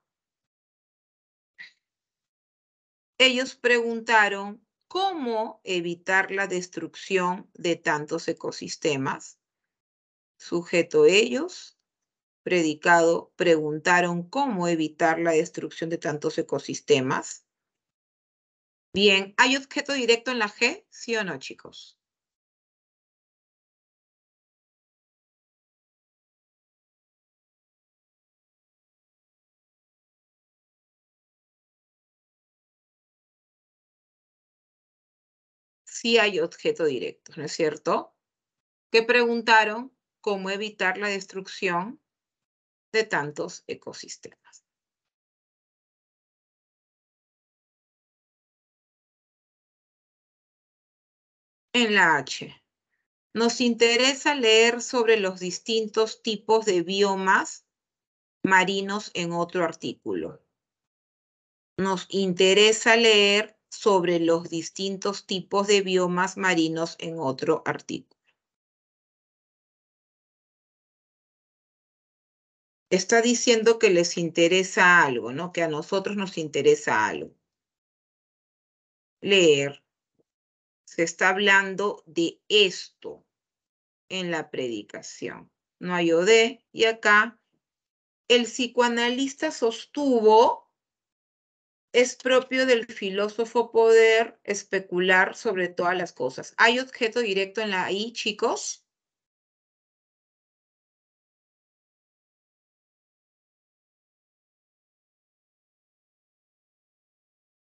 Ellos preguntaron cómo evitar la destrucción de tantos ecosistemas. Sujeto ellos, predicado, preguntaron cómo evitar la destrucción de tantos ecosistemas. Bien, ¿hay objeto directo en la G? ¿Sí o no, chicos? sí hay objeto directo, ¿no es cierto? Que preguntaron cómo evitar la destrucción de tantos ecosistemas. En la H, nos interesa leer sobre los distintos tipos de biomas marinos en otro artículo. Nos interesa leer sobre los distintos tipos de biomas marinos en otro artículo. Está diciendo que les interesa algo, ¿no? Que a nosotros nos interesa algo. Leer. Se está hablando de esto en la predicación. No hay OD. Y acá el psicoanalista sostuvo es propio del filósofo poder especular sobre todas las cosas. ¿Hay objeto directo en la I, chicos?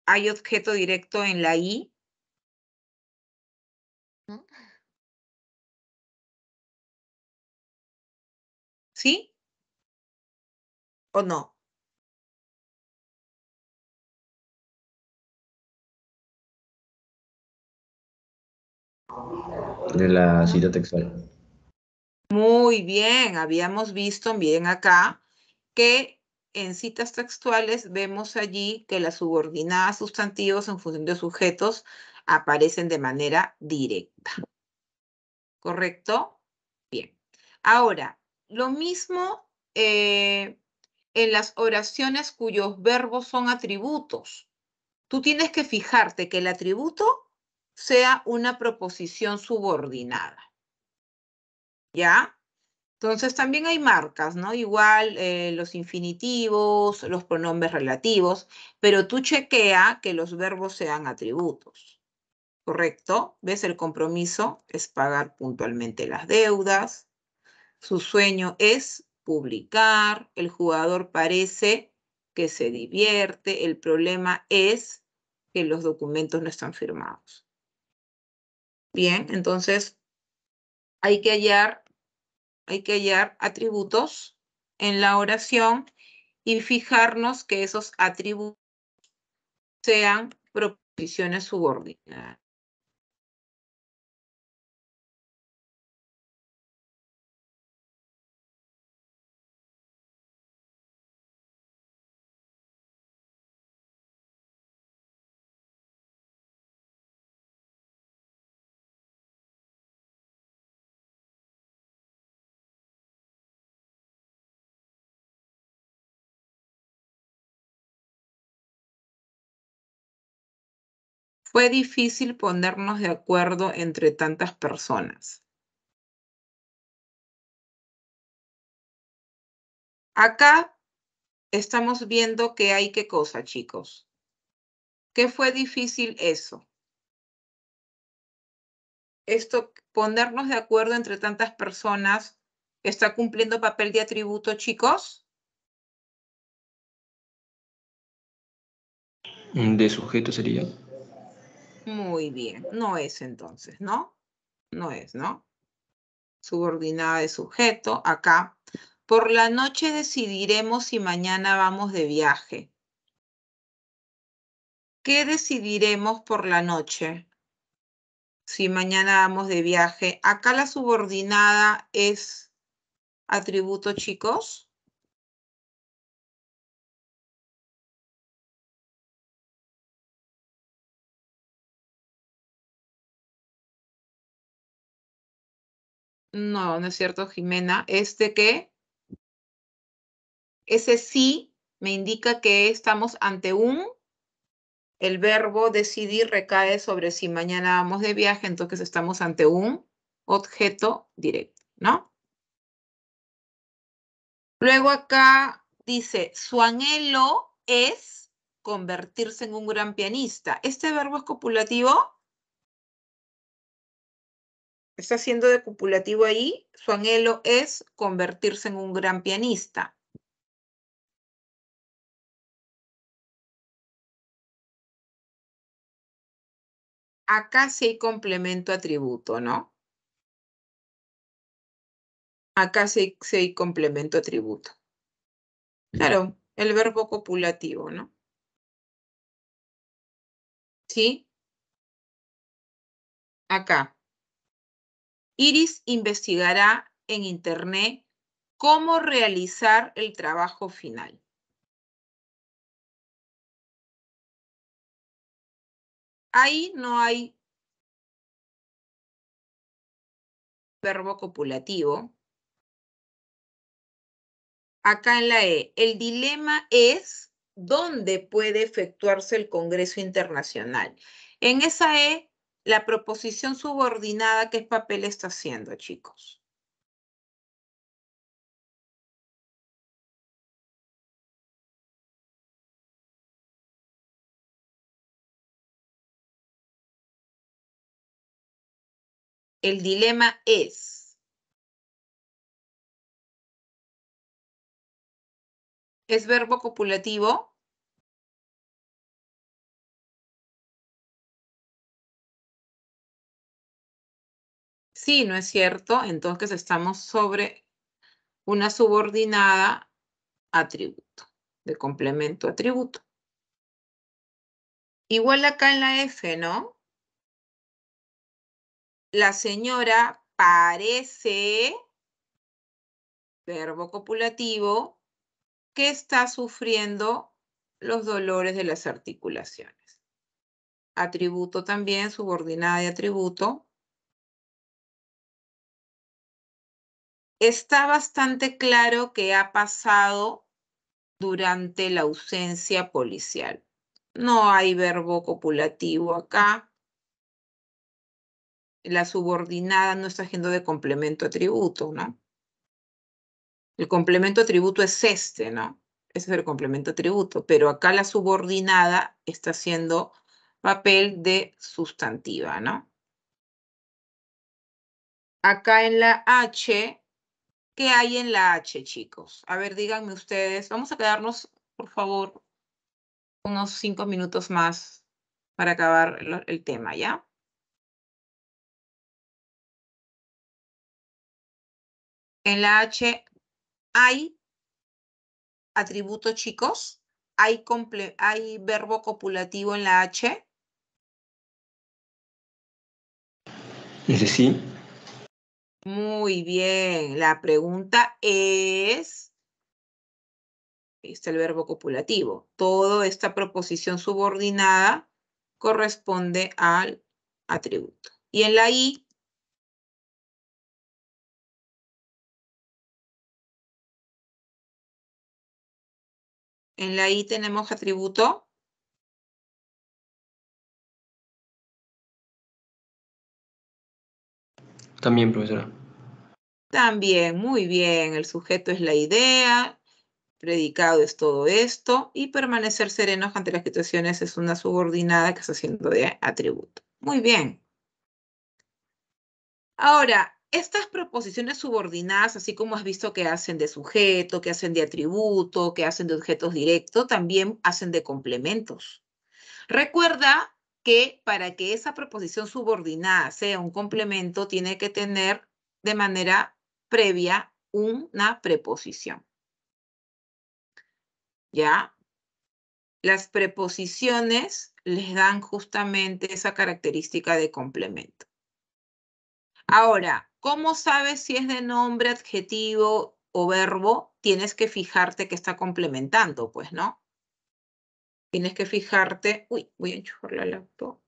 ¿Hay objeto directo en la I? ¿Sí? ¿O no? de la cita textual. Muy bien, habíamos visto bien acá que en citas textuales vemos allí que las subordinadas sustantivos en función de sujetos aparecen de manera directa. ¿Correcto? Bien. Ahora, lo mismo eh, en las oraciones cuyos verbos son atributos. Tú tienes que fijarte que el atributo sea una proposición subordinada. ¿Ya? Entonces también hay marcas, ¿no? Igual eh, los infinitivos, los pronombres relativos, pero tú chequea que los verbos sean atributos. ¿Correcto? ¿Ves el compromiso? Es pagar puntualmente las deudas. Su sueño es publicar. El jugador parece que se divierte. El problema es que los documentos no están firmados. Bien, entonces hay que hallar, hay que hallar atributos en la oración y fijarnos que esos atributos sean proposiciones subordinadas. Fue difícil ponernos de acuerdo entre tantas personas. Acá estamos viendo que hay qué cosa, chicos. ¿Qué fue difícil eso? Esto, ponernos de acuerdo entre tantas personas, ¿está cumpliendo papel de atributo, chicos? De sujeto sería. Muy bien, no es entonces, ¿no? No es, ¿no? Subordinada de sujeto, acá. Por la noche decidiremos si mañana vamos de viaje. ¿Qué decidiremos por la noche? Si mañana vamos de viaje. Acá la subordinada es atributo, chicos. No, no es cierto, Jimena. Este que, ese sí me indica que estamos ante un, el verbo decidir recae sobre si mañana vamos de viaje, entonces estamos ante un objeto directo, ¿no? Luego acá dice, su anhelo es convertirse en un gran pianista. ¿Este verbo es copulativo? está siendo de copulativo ahí, su anhelo es convertirse en un gran pianista. Acá sí hay complemento atributo, ¿no? Acá sí, sí hay complemento atributo. Claro, el verbo copulativo, ¿no? ¿Sí? Acá. Iris investigará en Internet cómo realizar el trabajo final. Ahí no hay verbo copulativo. Acá en la E, el dilema es dónde puede efectuarse el Congreso Internacional. En esa E la proposición subordinada, ¿qué papel está haciendo, chicos? El dilema es, ¿es verbo copulativo? sí, ¿no es cierto? Entonces estamos sobre una subordinada atributo, de complemento atributo. Igual acá en la F, ¿no? La señora parece, verbo copulativo, que está sufriendo los dolores de las articulaciones. Atributo también, subordinada de atributo, está bastante claro que ha pasado durante la ausencia policial. No hay verbo copulativo acá. La subordinada no está haciendo de complemento atributo, ¿no? El complemento atributo es este, ¿no? Ese es el complemento atributo, pero acá la subordinada está haciendo papel de sustantiva, ¿no? Acá en la H ¿Qué hay en la H, chicos? A ver, díganme ustedes. Vamos a quedarnos, por favor, unos cinco minutos más para acabar el, tema, ¿ya? En la H hay atributo, chicos. ¿Hay, ¿Hay, verbo copulativo en la H? Es sí. Muy bien, la pregunta es, está el verbo copulativo, toda esta proposición subordinada corresponde al atributo. Y en la I, en la I tenemos atributo También, profesora. También, muy bien. El sujeto es la idea, predicado es todo esto y permanecer serenos ante las situaciones es una subordinada que está haciendo de atributo. Muy bien. Ahora, estas proposiciones subordinadas, así como has visto que hacen de sujeto, que hacen de atributo, que hacen de objetos directos, también hacen de complementos. Recuerda que para que esa proposición subordinada sea un complemento, tiene que tener de manera previa una preposición. ¿Ya? Las preposiciones les dan justamente esa característica de complemento. Ahora, ¿cómo sabes si es de nombre, adjetivo o verbo? Tienes que fijarte que está complementando, pues, ¿no? tienes que fijarte. Uy, voy a enchufar la laptop.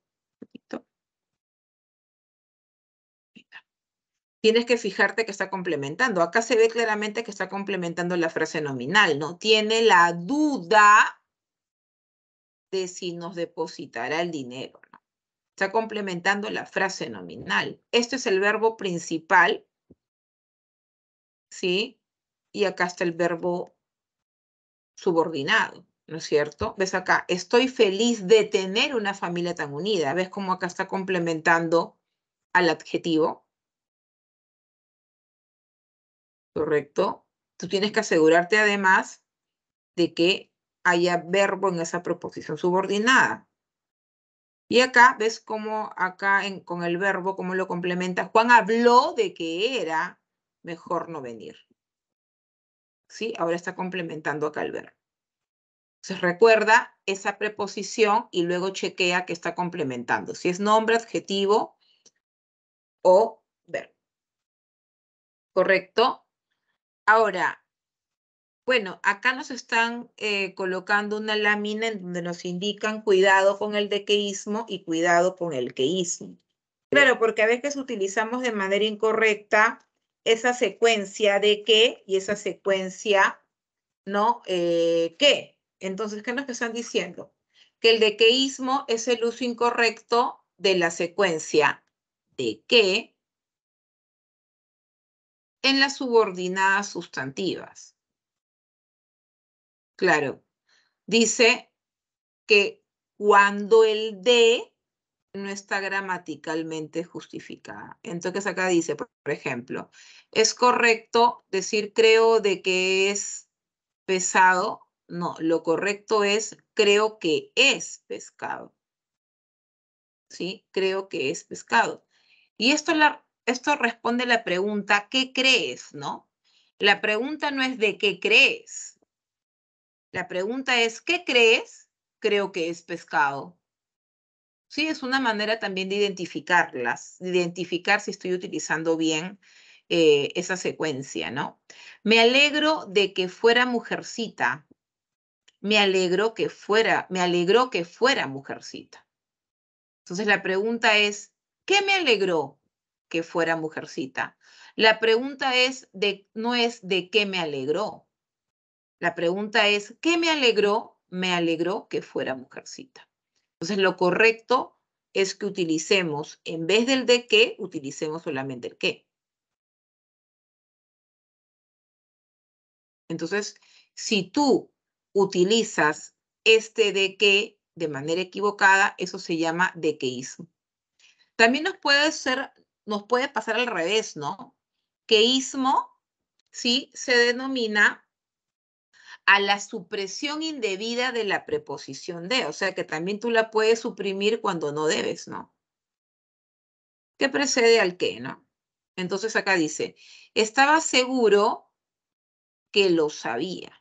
Tienes que fijarte que está complementando. Acá se ve claramente que está complementando la frase nominal, ¿no? Tiene la duda de si nos depositará el dinero, Está complementando la frase nominal. Este es el verbo principal, ¿sí? Y acá está el verbo subordinado. ¿no es cierto? Ves acá, estoy feliz de tener una familia tan unida. ¿Ves cómo acá está complementando al adjetivo? ¿Correcto? Tú tienes que asegurarte además de que haya verbo en esa proposición subordinada. Y acá, ¿ves cómo acá con el verbo, cómo lo complementa? Juan habló de que era mejor no venir. ¿Sí? Ahora está complementando acá el verbo. Se recuerda esa preposición y luego chequea que está complementando. Si es nombre, adjetivo o verbo. ¿Correcto? Ahora, bueno, acá nos están eh, colocando una lámina en donde nos indican cuidado con el de queísmo y cuidado con el queísmo. Claro, porque a veces utilizamos de manera incorrecta esa secuencia de qué y esa secuencia no eh, qué entonces, ¿qué nos están diciendo? Que el dequeísmo es el uso incorrecto de la secuencia de que en las subordinadas sustantivas. Claro, dice que cuando el de no está gramaticalmente justificada. Entonces acá dice, por ejemplo, es correcto decir creo de que es pesado no, lo correcto es creo que es pescado. ¿Sí? Creo que es pescado. Y esto, la, esto responde la pregunta, ¿qué crees? ¿No? La pregunta no es de qué crees. La pregunta es, ¿qué crees? Creo que es pescado. Sí, es una manera también de identificarlas, de identificar si estoy utilizando bien eh, esa secuencia, ¿no? Me alegro de que fuera mujercita me alegró que fuera, me alegró que fuera mujercita. Entonces la pregunta es, ¿qué me alegró que fuera mujercita? La pregunta es de, no es de qué me alegró. La pregunta es, ¿qué me alegró? Me alegró que fuera mujercita. Entonces lo correcto es que utilicemos, en vez del de qué, utilicemos solamente el qué. Entonces, si tú utilizas este de que de manera equivocada, eso se llama de queísmo. También nos puede ser, nos puede pasar al revés, ¿no? Queísmo, sí, se denomina a la supresión indebida de la preposición de, o sea que también tú la puedes suprimir cuando no debes, ¿no? ¿Qué precede al qué, no? Entonces acá dice, estaba seguro que lo sabía.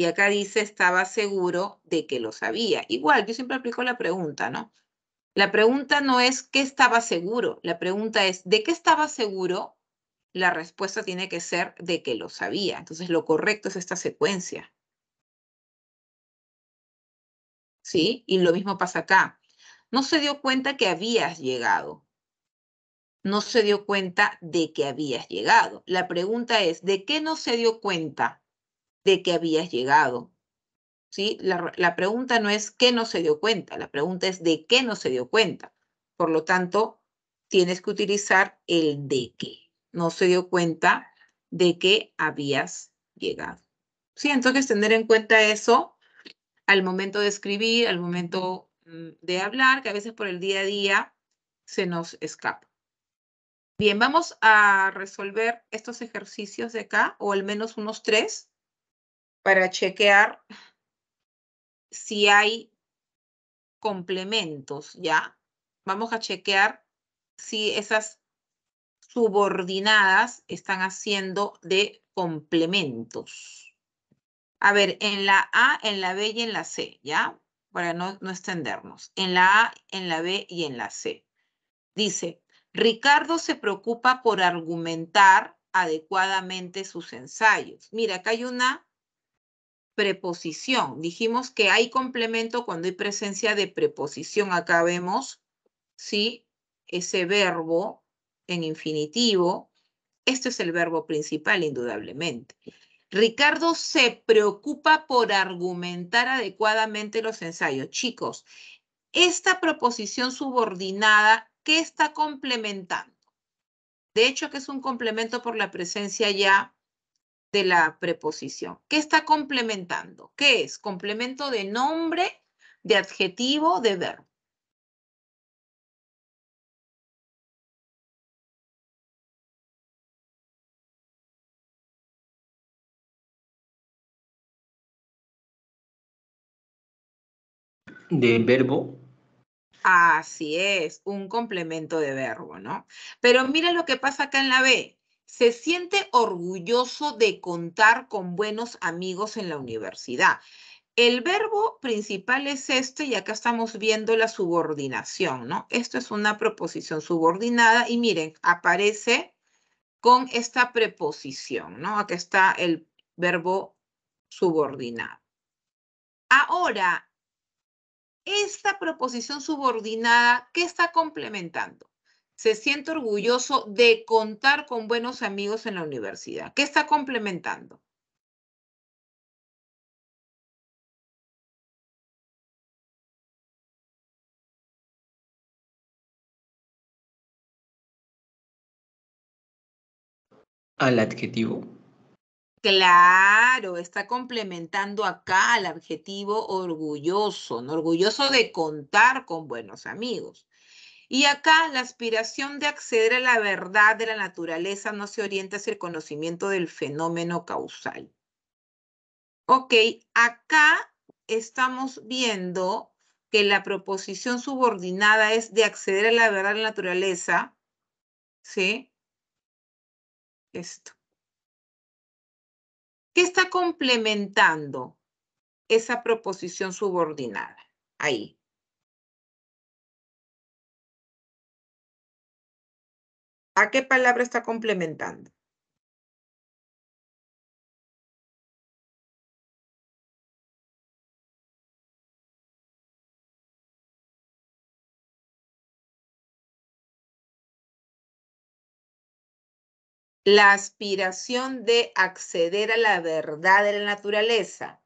Y acá dice, estaba seguro de que lo sabía. Igual, yo siempre aplico la pregunta, ¿no? La pregunta no es qué estaba seguro, la pregunta es de qué estaba seguro. La respuesta tiene que ser de que lo sabía. Entonces, lo correcto es esta secuencia. ¿Sí? Y lo mismo pasa acá. No se dio cuenta que habías llegado. No se dio cuenta de que habías llegado. La pregunta es, ¿de qué no se dio cuenta? de que habías llegado. ¿sí? La, pregunta no es qué no se dio cuenta, la pregunta es de qué no se dio cuenta. Por lo tanto, tienes que utilizar el de qué. No se dio cuenta de que habías llegado. Sí, entonces tener en cuenta eso al momento de escribir, al momento mm, de hablar, que a veces por el día a día se nos escapa. Bien, vamos a resolver estos ejercicios de acá, o al menos unos tres para chequear si hay complementos, ¿ya? Vamos a chequear si esas subordinadas están haciendo de complementos. A ver, en la A, en la B y en la C, ¿ya? Para no, extendernos. En la A, en la B y en la C. Dice, Ricardo se preocupa por argumentar adecuadamente sus ensayos. Mira, acá hay una preposición. Dijimos que hay complemento cuando hay presencia de preposición. Acá vemos, ¿sí? Ese verbo en infinitivo. Este es el verbo principal, indudablemente. Ricardo se preocupa por argumentar adecuadamente los ensayos. Chicos, esta proposición subordinada, ¿qué está complementando? De hecho, que es un complemento por la presencia ya de la preposición. ¿Qué está complementando? ¿Qué es? Complemento de nombre, de adjetivo, de verbo. De verbo. Así es, un complemento de verbo, ¿no? Pero mira lo que pasa acá en la B se siente orgulloso de contar con buenos amigos en la universidad. El verbo principal es este y acá estamos viendo la subordinación, ¿no? Esto es una proposición subordinada y miren, aparece con esta preposición, ¿no? Acá está el verbo subordinado. Ahora, esta proposición subordinada, ¿qué está complementando? se siente orgulloso de contar con buenos amigos en la universidad. ¿Qué está complementando? al adjetivo. Claro, está complementando acá al adjetivo orgulloso, orgulloso de contar con buenos amigos. Y acá la aspiración de acceder a la verdad de la naturaleza no se orienta hacia el conocimiento del fenómeno causal. Ok, acá estamos viendo que la proposición subordinada es de acceder a la verdad de la naturaleza, ¿sí? Esto. ¿Qué está complementando esa proposición subordinada? Ahí. ¿A qué palabra está complementando? la aspiración de acceder a la verdad de la naturaleza.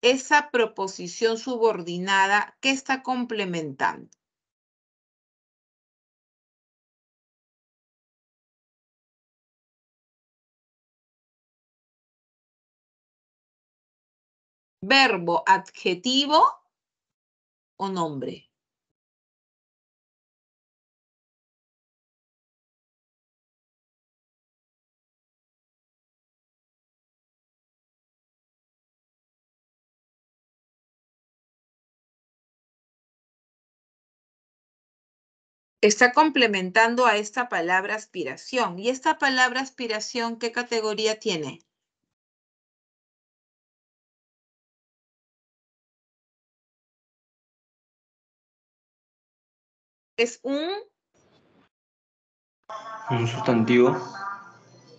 Esa proposición subordinada que está complementando. verbo, adjetivo o nombre. está complementando a esta palabra aspiración. ¿Y esta palabra aspiración qué categoría tiene? es un... Un sustantivo.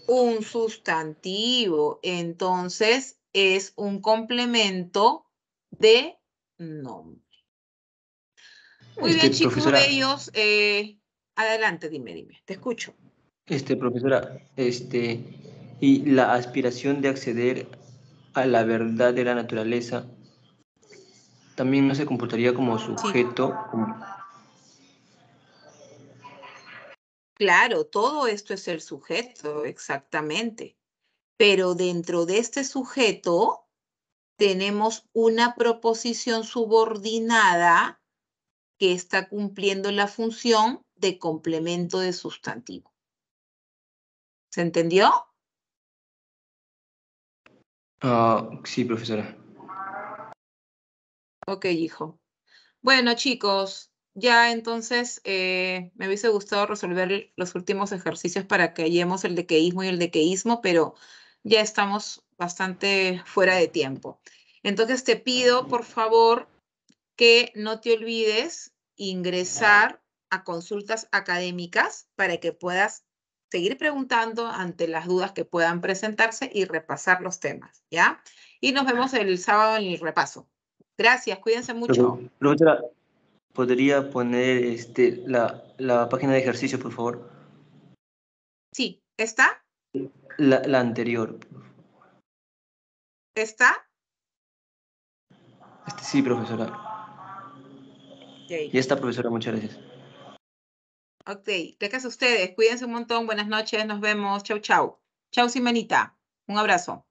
Un sustantivo. Entonces es un complemento de nombre. Muy este bien, chicos eh, adelante, dime, dime. Te escucho. Este, profesora, este, y la aspiración de acceder a la verdad de la naturaleza también no se comportaría como sujeto, como Claro, todo esto es el sujeto, exactamente. Pero dentro de este sujeto tenemos una proposición subordinada que está cumpliendo la función de complemento de sustantivo. ¿Se entendió? Ah, sí, profesora. Ok, hijo. Bueno, chicos, ya entonces eh, me hubiese gustado resolver los últimos ejercicios para que hallemos el dequeísmo y el dequeísmo, pero ya estamos bastante fuera de tiempo. Entonces te pido, por favor, que no te olvides ingresar a consultas académicas para que puedas seguir preguntando ante las dudas que puedan presentarse y repasar los temas, ¿ya? Y nos vemos el sábado en el repaso. Gracias, cuídense mucho podría poner este, la, página de ejercicio, por favor. Sí, ¿está? La, anterior. ¿Está? Este, sí, profesora. Y está, profesora, muchas gracias. Ok, gracias a ustedes. Cuídense un montón. Buenas noches, nos vemos. Chau, chau. Chau, Simenita. Un abrazo.